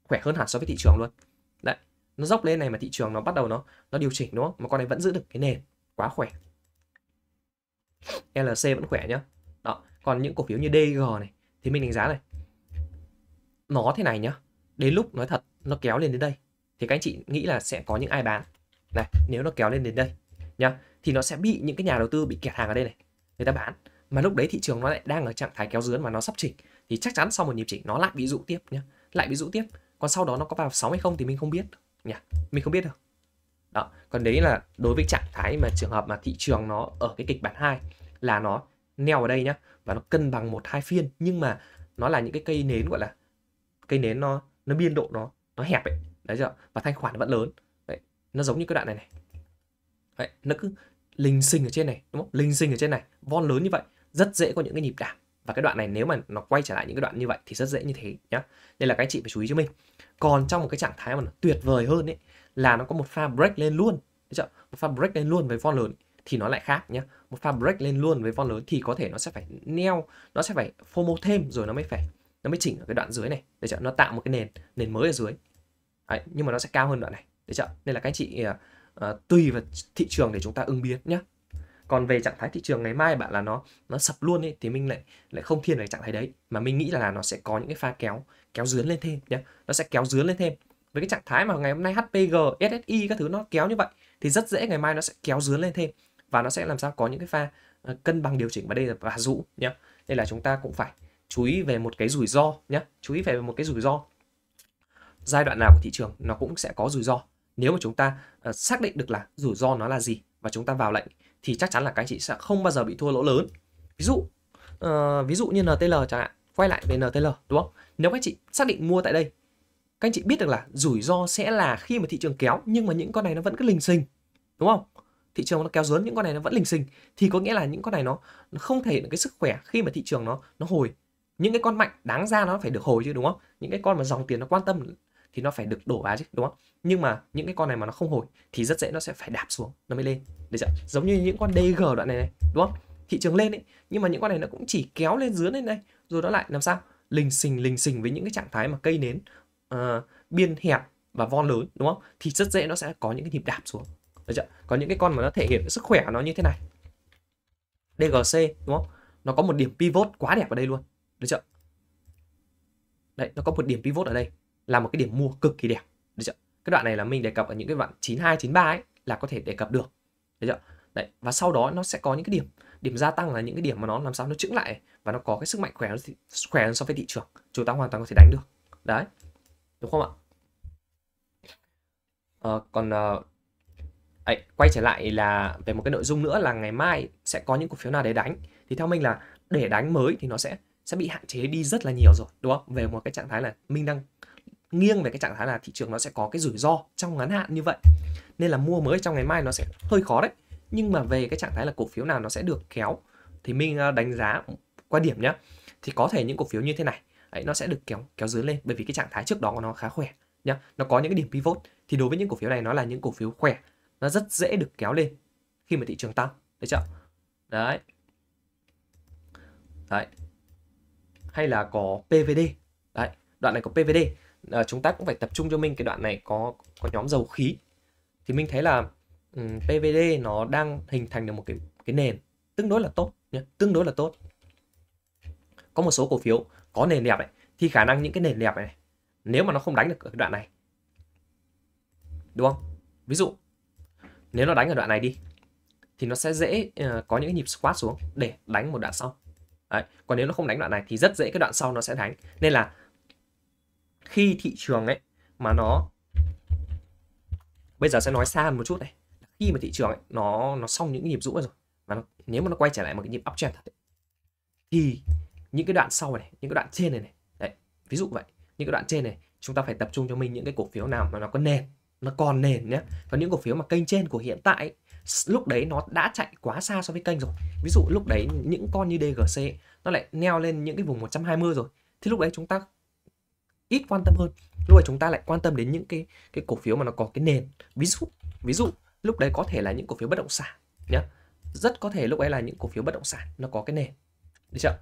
[SPEAKER 1] khỏe hơn hẳn so với thị trường luôn đấy nó dốc lên này mà thị trường nó bắt đầu nó nó điều chỉnh đúng không mà con này vẫn giữ được cái nền quá khỏe LC vẫn khỏe nhá đó còn những cổ phiếu như DG này thì mình đánh giá này nó thế này nhá đến lúc nói thật nó kéo lên đến đây thì các anh chị nghĩ là sẽ có những ai bán này nếu nó kéo lên đến đây nhá thì nó sẽ bị những cái nhà đầu tư bị kẹt hàng ở đây này người ta bán mà lúc đấy thị trường nó lại đang ở trạng thái kéo dướn và nó sắp chỉnh thì chắc chắn sau một nhịp chỉnh nó lại bị dụ tiếp nhá lại bị dụ tiếp còn sau đó nó có vào 6 hay không thì mình không biết nhá mình không biết đâu đó còn đấy là đối với trạng thái mà trường hợp mà thị trường nó ở cái kịch bản 2 là nó neo ở đây nhá và nó cân bằng một hai phiên nhưng mà nó là những cái cây nến gọi là cây nến nó nó biên độ nó nó hẹp ấy đấy chưa và thanh khoản vẫn lớn đấy nó giống như cái đoạn này này đấy nó cứ linh sinh ở trên này đúng không linh sinh ở trên này von lớn như vậy rất dễ có những cái nhịp đảo và cái đoạn này nếu mà nó quay trở lại những cái đoạn như vậy thì rất dễ như thế nhá nên là cái chị phải chú ý cho mình còn trong một cái trạng thái mà nó tuyệt vời hơn ấy là nó có một pha break lên luôn đấy chưa một pha break lên luôn với von lớn thì nó lại khác nhá một pha break lên luôn với von lớn thì có thể nó sẽ phải neo nó sẽ phải fomo thêm rồi nó mới phải nó mới chỉnh ở cái đoạn dưới này để cho nó tạo một cái nền nền mới ở dưới Đấy, nhưng mà nó sẽ cao hơn đoạn này được chưa nên là các anh chị uh, tùy vào thị trường để chúng ta ứng biến nhé còn về trạng thái thị trường ngày mai bạn là nó nó sập luôn ấy thì mình lại lại không thiên về trạng thái đấy mà mình nghĩ là, là nó sẽ có những cái pha kéo kéo dướn lên thêm nhé nó sẽ kéo dướn lên thêm với cái trạng thái mà ngày hôm nay HPG SSI các thứ nó kéo như vậy thì rất dễ ngày mai nó sẽ kéo dướn lên thêm và nó sẽ làm sao có những cái pha ờ, cân bằng điều chỉnh và đây là và rũ nhé nên là chúng ta cũng phải chú ý về một cái rủi ro nhé chú ý về một cái rủi ro giai đoạn nào của thị trường nó cũng sẽ có rủi ro nếu mà chúng ta uh, xác định được là rủi ro nó là gì và chúng ta vào lệnh thì chắc chắn là các anh chị sẽ không bao giờ bị thua lỗ lớn ví dụ uh, ví dụ như NTL chẳng hạn quay lại về NTL đúng không nếu các anh chị xác định mua tại đây các anh chị biết được là rủi ro sẽ là khi mà thị trường kéo nhưng mà những con này nó vẫn cứ lình xình đúng không thị trường nó kéo dớn những con này nó vẫn lình xình thì có nghĩa là những con này nó, nó không thể hiện được cái sức khỏe khi mà thị trường nó nó hồi những cái con mạnh đáng ra nó phải được hồi chứ đúng không những cái con mà dòng tiền nó quan tâm thì nó phải được đổ vào chứ đúng không nhưng mà những cái con này mà nó không hồi thì rất dễ nó sẽ phải đạp xuống nó mới lên được chưa giống như những con dg đoạn này này đúng không thị trường lên ấy nhưng mà những con này nó cũng chỉ kéo lên dưới lên đây rồi nó lại làm sao lình xình lình xình với những cái trạng thái mà cây nến uh, biên hẹp và von lớn đúng không thì rất dễ nó sẽ có những cái nhịp đạp xuống được chưa có những cái con mà nó thể hiện sức khỏe của nó như thế này dgc đúng không nó có một điểm pivot quá đẹp ở đây luôn được chưa đấy nó có một điểm pivot ở đây là một cái điểm mua cực kỳ đẹp được chưa cái đoạn này là mình đề cập ở những cái đoạn 92 93 ấy là có thể đề cập được được chưa đấy và sau đó nó sẽ có những cái điểm điểm gia tăng là những cái điểm mà nó làm sao nó chững lại và nó có cái sức mạnh khỏe nó khỏe hơn so với thị trường chúng ta hoàn toàn có thể đánh được đấy đúng không ạ à, còn à, ấy, quay trở lại là về một cái nội dung nữa là ngày mai sẽ có những cổ phiếu nào để đánh thì theo mình là để đánh mới thì nó sẽ sẽ bị hạn chế đi rất là nhiều rồi đúng không về một cái trạng thái là mình đang nghiêng về cái trạng thái là thị trường nó sẽ có cái rủi ro trong ngắn hạn như vậy nên là mua mới trong ngày mai nó sẽ hơi khó đấy nhưng mà về cái trạng thái là cổ phiếu nào nó sẽ được kéo thì mình à, đánh giá quan điểm nhá thì có thể những cổ phiếu như thế này ấy nó sẽ được kéo kéo dưới lên bởi vì cái trạng thái trước đó của nó khá khỏe nhá nó có những cái điểm pivot thì đối với những cổ phiếu này nó là những cổ phiếu khỏe nó rất dễ được kéo lên khi mà thị trường tăng đấy chưa đấy đấy hay là có PVD đấy đoạn này có PVD à, chúng ta cũng phải tập trung cho mình cái đoạn này có có nhóm dầu khí thì mình thấy là um, PVD nó đang hình thành được một cái cái nền tương đối là tốt nhé tương đối là tốt có một số cổ phiếu có nền đẹp này thì khả năng những cái nền đẹp này nếu mà nó không đánh được ở cái đoạn này đúng không ví dụ nếu nó đánh ở đoạn này đi thì nó sẽ dễ uh, có những nhịp squat xuống để đánh một đoạn sau Đấy. còn nếu nó không đánh đoạn này thì rất dễ cái đoạn sau nó sẽ đánh nên là khi thị trường ấy mà nó bây giờ sẽ nói xa một chút này khi mà thị trường ấy, nó nó xong những nhịp rũ rồi và nó, nếu mà nó quay trở lại một cái nhịp uptrend thật ấy, thì những cái đoạn sau này những cái đoạn trên này này đấy, ví dụ vậy những cái đoạn trên này chúng ta phải tập trung cho mình những cái cổ phiếu nào mà nó có nền nó còn nền nhé và những cổ phiếu mà kênh trên của hiện tại lúc đấy nó đã chạy quá xa so với kênh rồi ví dụ lúc đấy những con như DGC nó lại neo lên những cái vùng 120 rồi thì lúc đấy chúng ta ít quan tâm hơn lúc này chúng ta lại quan tâm đến những cái cái cổ phiếu mà nó có cái nền ví dụ ví dụ lúc đấy có thể là những cổ phiếu bất động sản nhé rất có thể lúc ấy là những cổ phiếu bất động sản nó có cái nền được chưa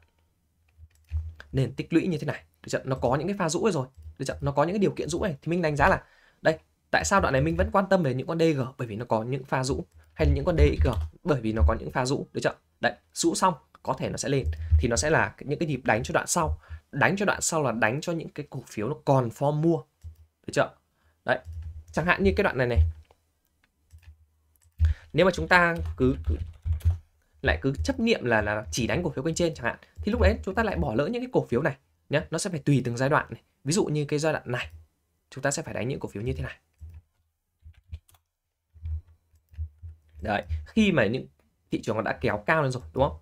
[SPEAKER 1] nền tích lũy như thế này được chưa nó có những cái pha rũ rồi được chưa nó có những cái điều kiện rũ này thì mình đánh giá là đây tại sao đoạn này mình vẫn quan tâm về những con DG bởi vì nó có những pha rũ hay là những con DXG bởi vì nó có những pha rũ được chưa đấy rũ xong có thể nó sẽ lên thì nó sẽ là những cái nhịp đánh cho đoạn sau đánh cho đoạn sau là đánh cho những cái cổ phiếu nó còn form mua được chưa đấy chẳng hạn như cái đoạn này này nếu mà chúng ta cứ, cứ lại cứ chấp niệm là là chỉ đánh cổ phiếu kênh trên chẳng hạn thì lúc đấy chúng ta lại bỏ lỡ những cái cổ phiếu này nhé nó sẽ phải tùy từng giai đoạn này ví dụ như cái giai đoạn này chúng ta sẽ phải đánh những cổ phiếu như thế này đấy khi mà những thị trường nó đã kéo cao lên rồi đúng không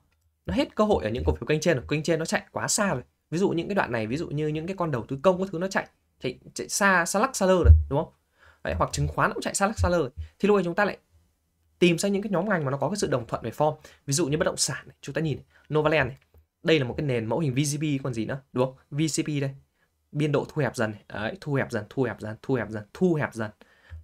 [SPEAKER 1] nó hết cơ hội ở những cổ phiếu kênh trên rồi kênh trên nó chạy quá xa rồi ví dụ những cái đoạn này ví dụ như những cái con đầu tư công các thứ nó chạy chạy, chạy xa xa lắc xa lơ rồi đúng không Đấy, hoặc chứng khoán cũng chạy xa lắc xa lơ rồi. thì lúc này chúng ta lại tìm ra những cái nhóm ngành mà nó có cái sự đồng thuận về form ví dụ như bất động sản này, chúng ta nhìn này, Novaland này đây là một cái nền mẫu hình vcp còn gì nữa đúng không VCP đây biên độ thu hẹp dần này. Đấy, thu hẹp dần thu hẹp dần thu hẹp dần thu hẹp dần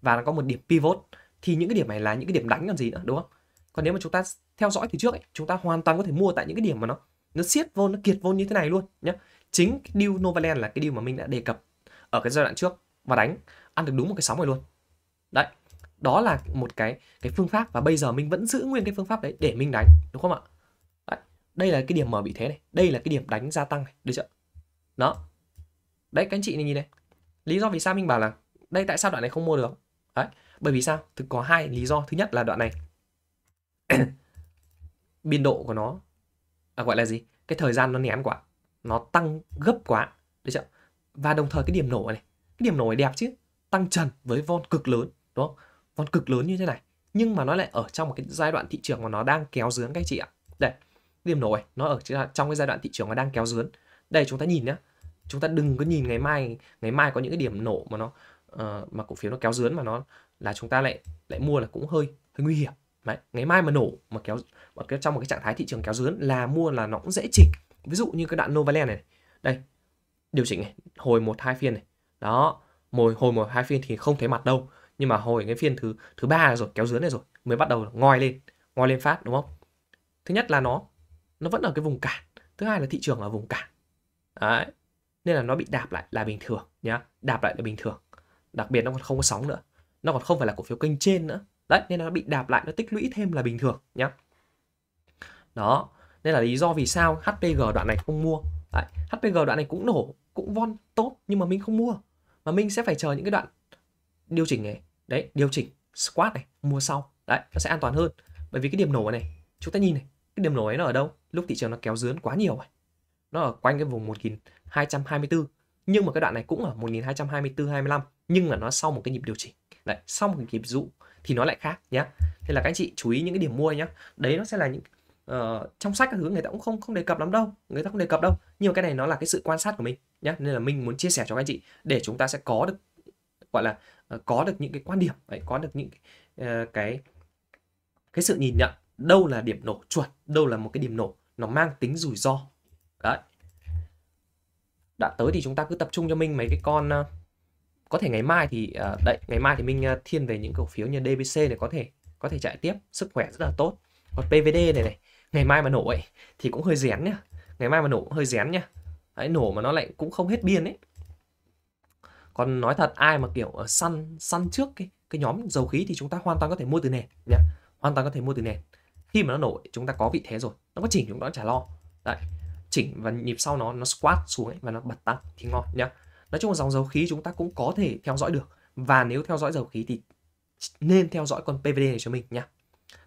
[SPEAKER 1] và nó có một điểm pivot thì những cái điểm này là những cái điểm đánh còn gì nữa đúng không còn nếu mà chúng ta theo dõi từ trước ấy, chúng ta hoàn toàn có thể mua tại những cái điểm mà nó nó siết vô nó kiệt vô như thế này luôn nhé chính cái deal Novaland là cái deal mà mình đã đề cập ở cái giai đoạn trước và đánh ăn được đúng một cái sóng này luôn đấy đó là một cái cái phương pháp và bây giờ mình vẫn giữ nguyên cái phương pháp đấy để mình đánh đúng không ạ đấy. đây là cái điểm mở bị thế này đây là cái điểm đánh gia tăng này được chưa đó đấy các anh chị này nhìn này lý do vì sao mình bảo là đây tại sao đoạn này không mua được đấy bởi vì sao thực có hai lý do thứ nhất là đoạn này biên độ của nó à, gọi là gì cái thời gian nó nén quá nó tăng gấp quá được chưa và đồng thời cái điểm nổ này cái điểm nổi đẹp chứ tăng trần với von cực lớn đúng không von cực lớn như thế này nhưng mà nó lại ở trong một cái giai đoạn thị trường mà nó đang kéo dướng các chị ạ đây điểm nổi nó ở trong cái giai đoạn thị trường nó đang kéo dướng đây chúng ta nhìn nhé chúng ta đừng có nhìn ngày mai ngày mai có những cái điểm nổ mà nó uh, mà cổ phiếu nó kéo dướng mà nó là chúng ta lại lại mua là cũng hơi hơi nguy hiểm đấy ngày mai mà nổ mà kéo một trong một cái trạng thái thị trường kéo dướn là mua là nó cũng dễ chỉnh ví dụ như cái đoạn Novaland này đây điều chỉnh này hồi một hai phiên này đó hồi hồi một hai phiên thì không thấy mặt đâu nhưng mà hồi cái phiên thứ thứ ba rồi kéo dướn này rồi mới bắt đầu ngoi lên ngoi lên phát đúng không thứ nhất là nó nó vẫn ở cái vùng cản thứ hai là thị trường ở vùng cản đấy nên là nó bị đạp lại là bình thường nhá đạp lại là bình thường đặc biệt nó còn không có sóng nữa nó còn không phải là cổ phiếu kênh trên nữa đấy nên là nó bị đạp lại nó tích lũy thêm là bình thường nhá đó nên là lý do vì sao HPG đoạn này không mua Đấy, HPG đoạn này cũng nổ cũng von tốt nhưng mà mình không mua mà mình sẽ phải chờ những cái đoạn điều chỉnh này đấy điều chỉnh squat này mua sau đấy nó sẽ an toàn hơn bởi vì cái điểm nổ này chúng ta nhìn này cái điểm nổ ấy nó ở đâu lúc thị trường nó kéo dướn quá nhiều rồi nó ở quanh cái vùng 1224 nhưng mà cái đoạn này cũng ở 1224 25 nhưng mà nó sau một cái nhịp điều chỉnh đấy sau một cái nhịp dụ thì nó lại khác nhé thế là các anh chị chú ý những cái điểm mua nhá đấy nó sẽ là những uh, trong sách các thứ người ta cũng không không đề cập lắm đâu người ta không đề cập đâu nhưng mà cái này nó là cái sự quan sát của mình nhé nên là mình muốn chia sẻ cho các anh chị để chúng ta sẽ có được gọi là uh, có được những cái quan điểm đấy, có được những uh, cái cái sự nhìn nhận đâu là điểm nổ chuẩn đâu là một cái điểm nổ nó mang tính rủi ro đấy đã tới thì chúng ta cứ tập trung cho mình mấy cái con uh, có thể ngày mai thì uh, đấy ngày mai thì mình uh, thiên về những cổ phiếu như DBC này có thể có thể chạy tiếp sức khỏe rất là tốt còn PVD này này ngày mai mà nổ ấy thì cũng hơi rén nhá ngày mai mà nổ hơi rén nhá đấy nổ mà nó lại cũng không hết biên ấy còn nói thật ai mà kiểu ờ, săn săn trước cái cái nhóm dầu khí thì chúng ta hoàn toàn có thể mua từ nền nhá hoàn toàn có thể mua từ nền khi mà nó nổ chúng ta có vị thế rồi nó có chỉnh chúng ta chả lo đấy chỉnh và nhịp sau nó nó squat xuống ấy, và nó bật tăng thì ngon nhá nói chung là dòng dầu khí chúng ta cũng có thể theo dõi được và nếu theo dõi dầu khí thì nên theo dõi con PVD này cho mình nhá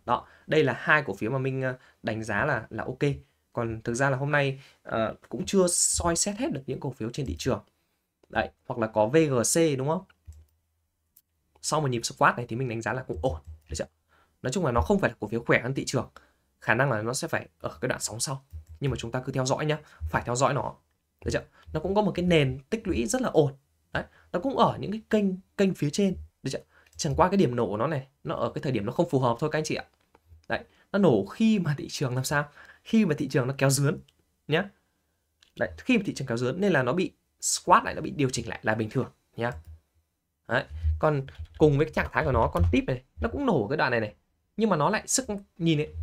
[SPEAKER 1] đó đây là hai cổ phiếu mà mình ờ, đánh giá là là ok còn thực ra là hôm nay uh, cũng chưa soi xét hết được những cổ phiếu trên thị trường đấy hoặc là có VGC đúng không sau một nhịp squat này thì mình đánh giá là cũng ổn được chưa nói chung là nó không phải là cổ phiếu khỏe hơn thị trường khả năng là nó sẽ phải ở cái đoạn sóng sau nhưng mà chúng ta cứ theo dõi nhá phải theo dõi nó được chưa nó cũng có một cái nền tích lũy rất là ổn đấy nó cũng ở những cái kênh kênh phía trên được chưa chẳng qua cái điểm nổ nó này nó ở cái thời điểm nó không phù hợp thôi các anh chị ạ đấy nó nổ khi mà thị trường làm sao khi mà thị trường nó kéo dướn nhé đấy khi mà thị trường kéo dướn nên là nó bị squat lại nó bị điều chỉnh lại là bình thường nhé đấy còn cùng với cái trạng thái của nó con tip này nó cũng nổ cái đoạn này này nhưng mà nó lại sức nhìn ấy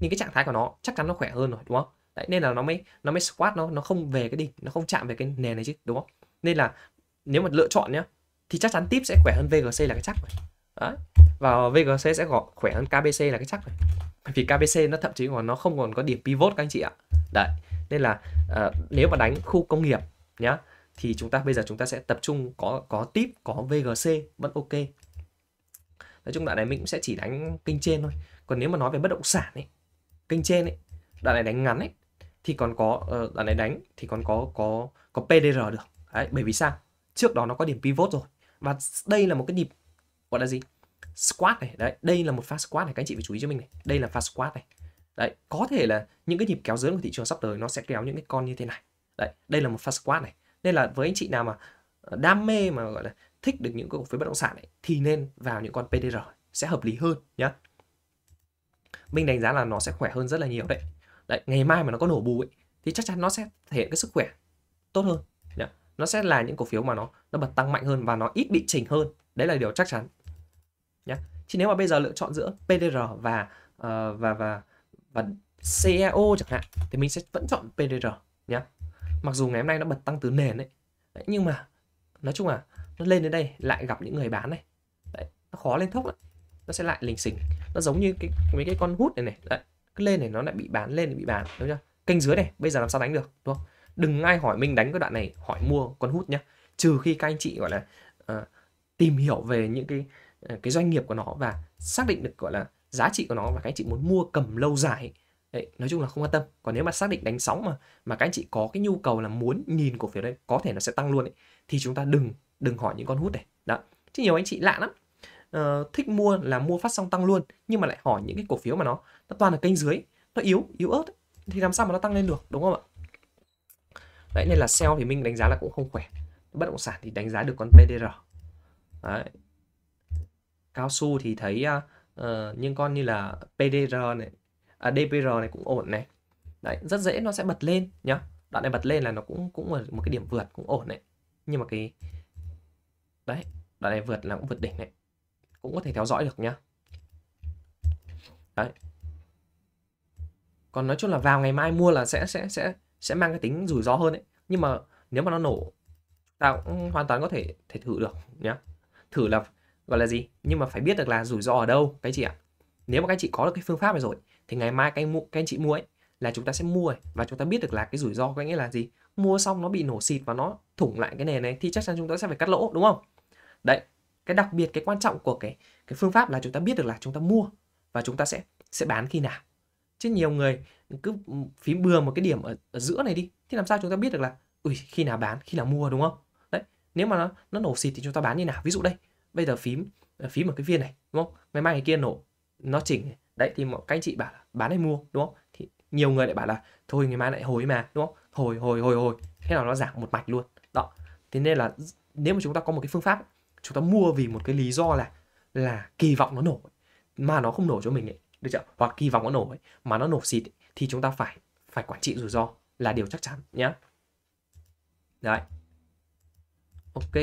[SPEAKER 1] nhìn cái trạng thái của nó chắc chắn nó khỏe hơn rồi đúng không đấy nên là nó mới nó mới squat nó nó không về cái đỉnh nó không chạm về cái nền này chứ đúng không nên là nếu mà lựa chọn nhé thì chắc chắn tip sẽ khỏe hơn VGC là cái chắc rồi. Đấy. Và VGC sẽ khỏe hơn KBC là cái chắc rồi. Bởi vì KBC nó thậm chí còn nó không còn có điểm pivot các anh chị ạ. Đấy. Nên là uh, nếu mà đánh khu công nghiệp nhá thì chúng ta bây giờ chúng ta sẽ tập trung có có tip có VGC vẫn ok. Nói chung đoạn này mình cũng sẽ chỉ đánh kênh trên thôi. Còn nếu mà nói về bất động sản ấy, kênh trên ấy, đoạn này đánh ngắn ấy thì còn có uh, đoạn này đánh thì còn có có có PDR được. Đấy, bởi vì sao? Trước đó nó có điểm pivot rồi và đây là một cái nhịp gọi là gì squat này đấy đây là một pha squat này các anh chị phải chú ý cho mình này đây là pha squat này đấy có thể là những cái nhịp kéo dưỡng của thị trường sắp tới nó sẽ kéo những cái con như thế này đấy đây là một pha squat này nên là với anh chị nào mà ờ, đam mê mà gọi là thích được những cổ phiếu bất động sản ấy, thì nên vào những con PDR sẽ hợp lý hơn nhá mình đánh giá là nó sẽ khỏe hơn rất là nhiều đấy đấy ngày mai mà nó có nổ bù ấy thì chắc chắn nó sẽ thể hiện cái sức khỏe tốt hơn nó sẽ là những cổ phiếu mà nó nó bật tăng mạnh hơn và nó ít bị chỉnh hơn đấy là điều chắc chắn nhé chứ nếu mà bây giờ lựa chọn giữa PDR và uh, và và và CEO chẳng hạn thì mình sẽ vẫn chọn PDR nhé mặc dù ngày hôm nay nó bật tăng từ nền đấy nhưng mà nói chung là nó lên đến đây lại gặp những người bán này đấy, nó khó lên thốc lắm nó sẽ lại lình xình nó giống như cái mấy cái con hút này này đấy, cứ lên này nó lại bị bán lên lại bị bán đúng chưa kênh dưới này bây giờ làm sao đánh được đúng không đừng ai hỏi mình đánh cái đoạn này hỏi mua con hút nhá. trừ khi các anh chị gọi là uh, tìm hiểu về những cái ờ, cái doanh nghiệp của nó và xác định được gọi là giá trị của nó và các anh chị muốn mua cầm lâu dài Đấy, nói chung là không quan tâm còn nếu mà xác định đánh sóng mà mà các anh chị có cái nhu cầu là muốn nhìn cổ phiếu đấy có thể nó sẽ tăng luôn ấy, thì chúng ta đừng đừng hỏi những con hút này đó chứ nhiều anh chị lạ lắm uh, thích mua là mua phát xong tăng luôn nhưng mà lại hỏi những cái cổ phiếu mà nó nó toàn là kênh dưới nó yếu yếu ớt ấy. thì làm sao mà nó tăng lên được đúng không ạ đấy nên là sell thì mình đánh giá là cũng không khỏe bất động sản thì đánh giá được con PDR đấy. cao su thì thấy uh, những con như là PDR này à, DPR này cũng ổn này đấy rất dễ nó sẽ bật lên nhá đoạn này bật lên là nó cũng cũng là một cái điểm vượt cũng ổn đấy nhưng mà cái đấy đoạn này vượt là cũng vượt đỉnh này cũng có thể theo dõi được nhá đấy còn nói chung là vào ngày mai mua là sẽ sẽ sẽ sẽ mang cái tính rủi ro hơn đấy nhưng mà nếu mà nó nổ ta cũng hoàn toàn có thể thể thử được nhé. thử là gọi là gì nhưng mà phải biết được là rủi ro ở đâu cái chị ạ nếu mà các chị có được cái phương pháp này rồi thì ngày mai các anh, các anh chị mua ấy là chúng ta sẽ mua ấy, và chúng ta biết được là cái rủi ro có nghĩa là gì mua xong nó bị nổ xịt và nó thủng lại cái nền này thì chắc chắn chúng ta sẽ phải cắt lỗ đúng không đấy cái đặc biệt cái quan trọng của cái cái phương pháp là chúng ta biết được là chúng ta mua và chúng ta sẽ sẽ bán khi nào chứ nhiều người cứ phím bừa một cái điểm ở, ở giữa này đi thì làm sao chúng ta biết được là ui khi nào bán khi nào mua đúng không đấy nếu mà nó nó nổ xịt thì chúng ta bán như nào ví dụ đây bây giờ phím ờ, phím ở cái viên này đúng không ngày mai ngày kia nổ nó chỉnh đấy thì mọi các anh chị bảo là bán hay mua đúng không thì nhiều người lại bảo là thôi ngày mai lại hồi mà đúng không hồi hồi hồi hồi thế nào nó giảm một mạch luôn đó thế nên là nếu mà chúng ta có một cái phương pháp chúng ta mua vì một cái lý do là là kỳ vọng nó nổ mà nó không nổ cho mình ấy, được chưa hoặc kỳ vọng nó nổ ấy, mà nó nổ xịt ấy, thì chúng ta phải phải quản trị rủi ro là điều chắc chắn nhé đấy ok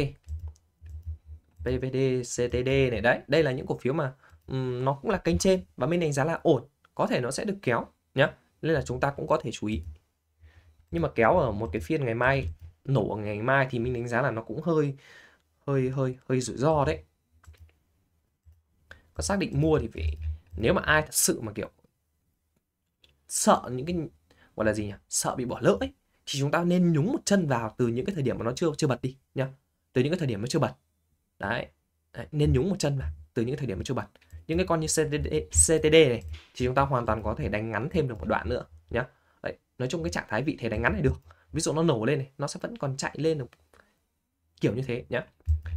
[SPEAKER 1] PVD CTD này đấy đây là những cổ phiếu mà um, nó cũng là kênh trên và mình đánh giá là ổn có thể nó sẽ được kéo nhé nên là chúng ta cũng có thể chú ý nhưng mà kéo ở một cái phiên ngày mai nổ ở ngày mai thì mình đánh giá là nó cũng hơi hơi hơi hơi rủi ro đấy có xác định mua thì phải nếu mà ai thật sự mà kiểu sợ những cái gọi là gì nhỉ sợ bị bỏ lỡ ấy thì chúng ta nên nhúng một chân vào từ những cái thời điểm mà nó chưa chưa bật đi nhá từ những cái thời điểm nó chưa bật đấy, đấy nên nhúng một chân vào từ những cái thời điểm nó chưa bật những cái con như CTD, CTD này thì chúng ta hoàn toàn có thể đánh ngắn thêm được một đoạn nữa nhá đấy, nói chung cái trạng thái vị thế đánh ngắn này được ví dụ nó nổ lên này nó sẽ vẫn còn chạy lên được kiểu như thế nhá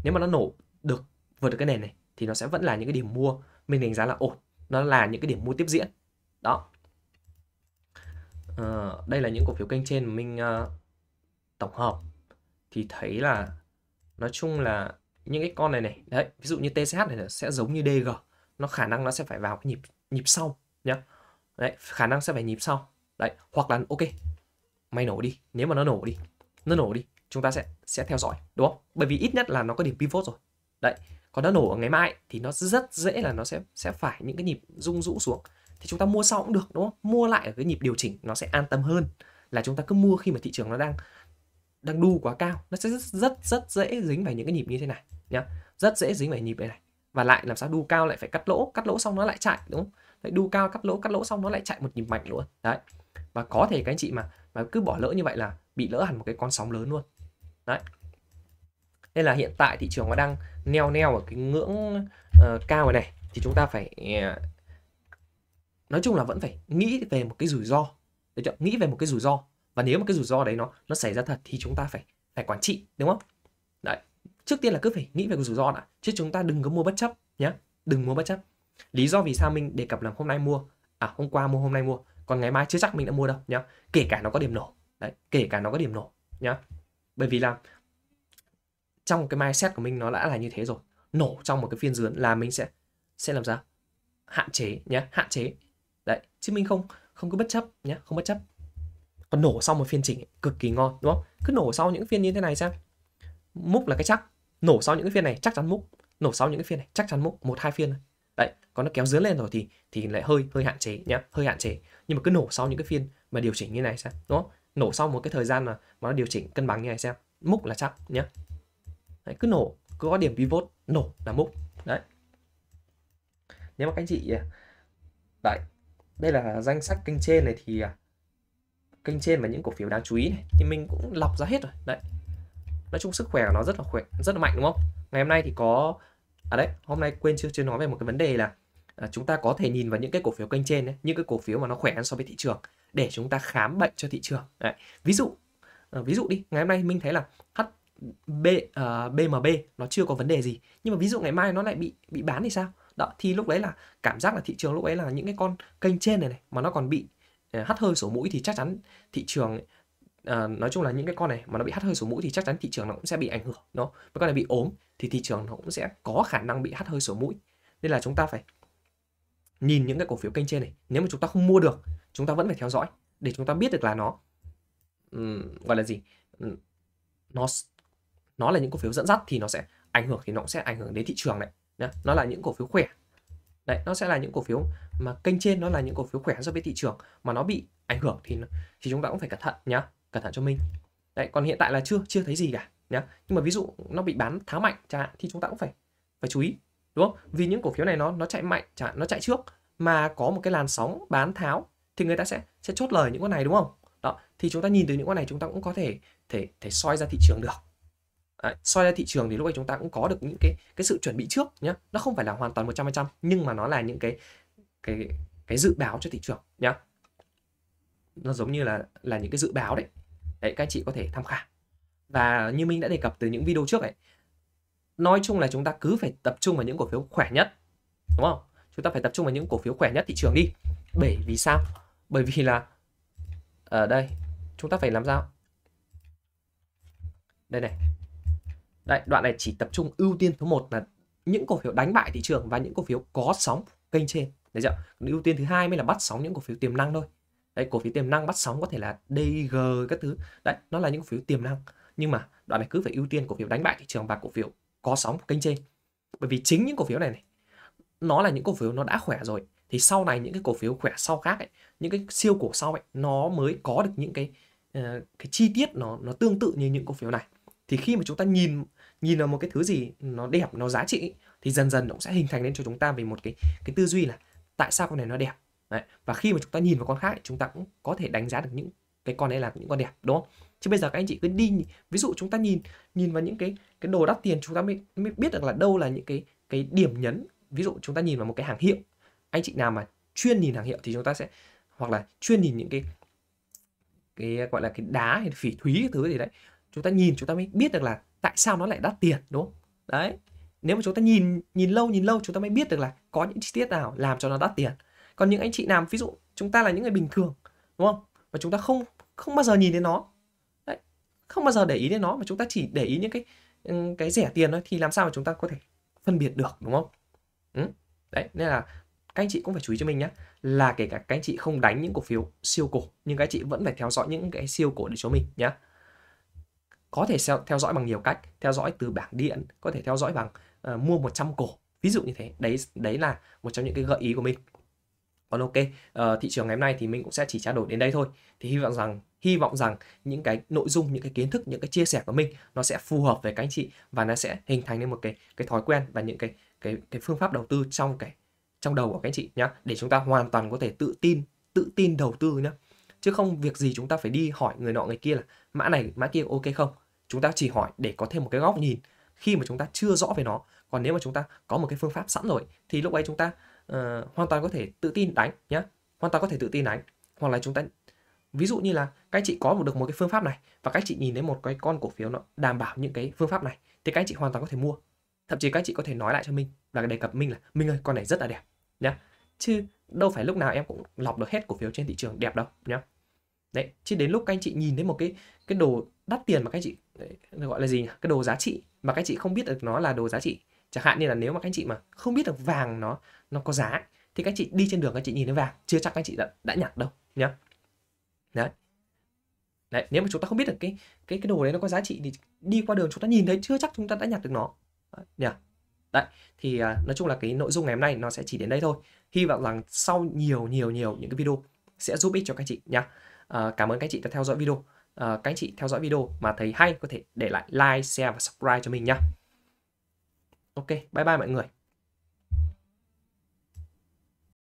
[SPEAKER 1] nếu mà nó nổ được vượt được cái nền này thì nó sẽ vẫn là những cái điểm mua mình đánh giá là ổn nó là những cái điểm mua tiếp diễn đó à, đây là những cổ phiếu kênh trên mình uh, ờ, tổng hợp thì thấy là nói chung là những cái con này này đấy ví dụ như TCH này sẽ giống như DG nó khả năng nó sẽ phải vào cái nhịp nhịp sau nhá đấy khả năng sẽ phải nhịp sau đấy hoặc là ok mày nổ đi nếu mà nó nổ đi nó nổ đi chúng ta sẽ sẽ theo dõi đúng không bởi vì ít nhất là nó có điểm pivot rồi đấy còn nó nổ ở ngày mai thì nó rất dễ là nó sẽ sẽ phải những cái nhịp rung rũ xuống thì chúng ta mua sau cũng được đúng không mua lại ở cái nhịp điều chỉnh nó sẽ an tâm hơn là chúng ta cứ mua khi mà thị trường nó đang đang đu quá cao nó sẽ rất rất rất dễ dính vào những cái nhịp như thế này nhá rất dễ dính vào nhịp này, này và lại làm sao đu cao lại phải cắt lỗ cắt lỗ xong nó lại chạy đúng không lại đu cao cắt lỗ cắt lỗ xong nó lại chạy một nhịp mạnh luôn đấy và có thể các anh chị mà mà cứ bỏ lỡ như vậy là bị lỡ hẳn một cái con sóng lớn luôn đấy nên là hiện tại thị trường nó đang neo neo ở cái ngưỡng uh, cao này thì chúng ta phải ờ, nói chung là vẫn phải nghĩ về một cái rủi ro được chưa? nghĩ về một cái rủi ro và nếu mà cái rủi ro đấy nó nó xảy ra thật thì chúng ta phải phải quản trị đúng không đấy trước tiên là cứ phải nghĩ về cái rủi ro đã chứ chúng ta đừng có mua bất chấp nhé đừng mua bất chấp lý do vì sao mình đề cập là hôm nay mua à hôm qua mua hôm nay mua còn ngày mai chưa chắc mình đã mua đâu nhá kể cả nó có điểm nổ đấy kể cả nó có điểm nổ nhá bởi vì là trong cái mindset của mình nó đã là như thế rồi nổ trong một cái phiên dướn là mình sẽ sẽ làm sao hạn chế nhé hạn chế đấy chứ mình không không có bất chấp nhé không bất chấp còn nổ sau một phiên chỉnh cực kỳ ngon đúng không cứ nổ sau những phiên như thế này xem múc là cái chắc nổ sau những cái phiên này chắc chắn múc nổ sau những cái phiên này chắc chắn múc một hai phiên này. đấy còn nó kéo dướn lên rồi thì thì lại hơi hơi hạn chế nhá hơi hạn chế nhưng mà cứ nổ sau những cái phiên mà điều chỉnh như này xem đúng không nổ sau một cái thời gian mà mà nó điều chỉnh cân bằng như này xem múc là chắc nhá đấy, cứ nổ cứ có điểm pivot nổ là múc đấy nếu mà các anh chị à, đấy đây là danh sách kênh trên này thì à, kênh trên và những cổ phiếu đáng chú ý này thì mình cũng lọc ra hết rồi đấy nói chung sức khỏe của nó rất là khỏe rất là mạnh đúng không ngày hôm nay thì có à đấy hôm nay quên chưa chưa nói về một cái vấn đề là à, chúng ta có thể nhìn vào những cái cổ phiếu kênh trên đấy, những cái cổ phiếu mà nó khỏe hơn so với thị trường để chúng ta khám bệnh cho thị trường đấy. ví dụ à, ví dụ đi ngày hôm nay mình thấy là H B, uh, ờ, BMB nó chưa có vấn đề gì nhưng mà ví dụ ngày mai nó lại bị bị bán thì sao đó thì lúc đấy là cảm giác là thị trường lúc ấy là những cái con kênh trên này này mà nó còn bị uh, hắt hơi sổ mũi thì chắc chắn thị trường uh, nói chung là những cái con này mà nó bị hắt hơi sổ mũi thì chắc chắn thị trường nó cũng sẽ bị ảnh hưởng nó với con này bị ốm thì thị trường nó cũng sẽ có khả năng bị hắt hơi sổ mũi nên là chúng ta phải nhìn những cái cổ phiếu kênh trên này nếu mà chúng ta không mua được chúng ta vẫn phải theo dõi để chúng ta biết được là nó um, gọi là gì um, nó nó là những cổ phiếu dẫn dắt thì nó sẽ ảnh hưởng thì nó cũng sẽ ảnh hưởng đến thị trường này nó là những cổ phiếu khỏe đấy nó sẽ là những cổ phiếu mà kênh trên nó là những cổ phiếu khỏe so với thị trường mà nó bị ảnh hưởng thì thì chúng ta cũng phải cẩn thận nhá cẩn thận cho mình đấy còn hiện tại là chưa chưa thấy gì cả nhá nhưng mà ví dụ nó bị bán tháo mạnh chẳng hạn thì chúng ta cũng phải phải chú ý đúng không vì những cổ phiếu này nó nó chạy mạnh chẳng hạn nó chạy trước mà có một cái làn sóng bán tháo thì người ta sẽ sẽ chốt lời những con này đúng không đó thì chúng ta nhìn từ những con này chúng ta cũng có thể thể thể soi ra thị trường được Đấy, soi ra thị trường thì lúc ấy chúng ta cũng có được những cái cái sự chuẩn bị trước nhé nó không phải là hoàn toàn 100% nhưng mà nó là những cái cái cái dự báo cho thị trường nhé nó giống như là là những cái dự báo đấy đấy các chị có thể tham khảo và như mình đã đề cập từ những video trước ấy nói chung là chúng ta cứ phải tập trung vào những cổ phiếu khỏe nhất đúng không chúng ta phải tập trung vào những cổ phiếu khỏe nhất thị trường đi bởi vì sao bởi vì là ở đây chúng ta phải làm sao đây này Đấy, đoạn này chỉ tập trung ưu tiên thứ một là những cổ phiếu đánh bại thị trường và những cổ phiếu có sóng kênh trên. Đấy chưa? ưu tiên thứ hai mới là bắt sóng những cổ phiếu tiềm năng thôi. Đấy, cổ phiếu tiềm năng bắt sóng có thể là DG các thứ. Đấy, nó là những cổ phiếu tiềm năng. Nhưng mà đoạn này cứ phải ưu tiên cổ phiếu đánh bại thị trường và cổ phiếu có sóng kênh trên. Bởi vì chính những cổ phiếu này này nó là những cổ phiếu nó đã khỏe rồi thì sau này những cái cổ phiếu khỏe sau khác ấy, những cái siêu cổ sau ấy nó mới có được những cái uh, cái chi tiết nó nó tương tự như những cổ phiếu này thì khi mà chúng ta nhìn nhìn vào một cái thứ gì nó đẹp nó giá trị thì dần dần nó cũng sẽ hình thành lên cho chúng ta về một cái cái tư duy là tại sao con này nó đẹp Đấy. và khi mà chúng ta nhìn vào con khác chúng ta cũng có thể đánh giá được những cái con này là những con đẹp đúng không chứ bây giờ các anh chị cứ đi ví dụ chúng ta nhìn nhìn vào những cái cái đồ đắt tiền chúng ta mới mới biết được là đâu là những cái cái điểm nhấn ví dụ chúng ta nhìn vào một cái hàng hiệu anh chị nào mà chuyên nhìn hàng hiệu thì chúng ta sẽ hoặc là chuyên nhìn những cái cái gọi là cái đá hay phỉ thúy cái thứ gì đấy chúng ta nhìn chúng ta mới biết được là tại sao nó lại đắt tiền đúng không đấy nếu mà chúng ta nhìn nhìn lâu nhìn lâu chúng ta mới biết được là có những chi tiết nào làm cho nó đắt tiền còn những anh chị làm ví dụ chúng ta là những người bình thường đúng không và chúng ta không không bao giờ nhìn đến nó đấy không bao giờ để ý đến nó mà chúng ta chỉ để ý những cái ừ, cái rẻ tiền thôi thì làm sao mà chúng ta có thể phân biệt được đúng không ừ. đấy nên là các anh chị cũng phải chú ý cho mình nhé là kể cả các anh chị không đánh những cổ phiếu siêu cổ nhưng các anh chị vẫn phải theo dõi những cái siêu cổ để cho mình nhé có thể theo dõi bằng nhiều cách theo dõi từ bảng điện có thể theo dõi bằng uh, mua 100 cổ ví dụ như thế đấy đấy là một trong những cái gợi ý của mình còn ok uh, thị trường ngày hôm nay thì mình cũng sẽ chỉ trao đổi đến đây thôi thì hy vọng rằng hy vọng rằng những cái nội dung những cái kiến thức những cái chia sẻ của mình nó sẽ phù hợp với các anh chị và nó sẽ hình thành nên một cái cái thói quen và những cái cái cái phương pháp đầu tư trong cái trong đầu của các anh chị nhá để chúng ta hoàn toàn có thể tự tin tự tin đầu tư nhá chứ không việc gì chúng ta phải đi hỏi người nọ người kia là mã này mã kia ok không chúng ta chỉ hỏi để có thêm một cái góc nhìn khi mà chúng ta chưa rõ về nó còn nếu mà chúng ta có một cái phương pháp sẵn rồi thì lúc ấy chúng ta uh, hoàn toàn có thể tự tin đánh nhé hoàn toàn có thể tự tin đánh hoặc là chúng ta ví dụ như là các chị có một được một cái phương pháp này và các chị nhìn thấy một cái con cổ phiếu nó đảm bảo những cái phương pháp này thì các chị hoàn toàn có thể mua thậm chí các chị có thể nói lại cho mình là đề cập mình là mình ơi con này rất là đẹp nhé. chứ đâu phải lúc nào em cũng lọc được hết cổ phiếu trên thị trường đẹp đâu nhé. đấy chứ đến lúc các anh chị nhìn thấy một cái cái đồ đắt tiền mà các anh chị đấy, gọi là gì nhỉ? cái đồ giá trị mà các chị không biết được nó là đồ giá trị chẳng hạn như là nếu mà các chị mà không biết được vàng nó nó có giá thì các chị đi trên đường các chị nhìn thấy vàng chưa chắc các chị đã, đã nhặt đâu nhá đấy đấy nếu mà chúng ta không biết được cái cái cái đồ đấy nó có giá trị thì đi qua đường chúng ta nhìn thấy chưa chắc chúng ta đã nhặt được nó đấy, nhỉ đấy thì à, nói chung là cái nội dung ngày hôm nay nó sẽ chỉ đến đây thôi hy vọng rằng sau nhiều nhiều nhiều những cái video sẽ giúp ích cho các chị nhá à, cảm ơn các chị đã theo dõi video Ờ, các anh chị theo dõi video mà thấy hay có thể để lại like, share và subscribe cho mình nha. Ok, bye bye mọi người.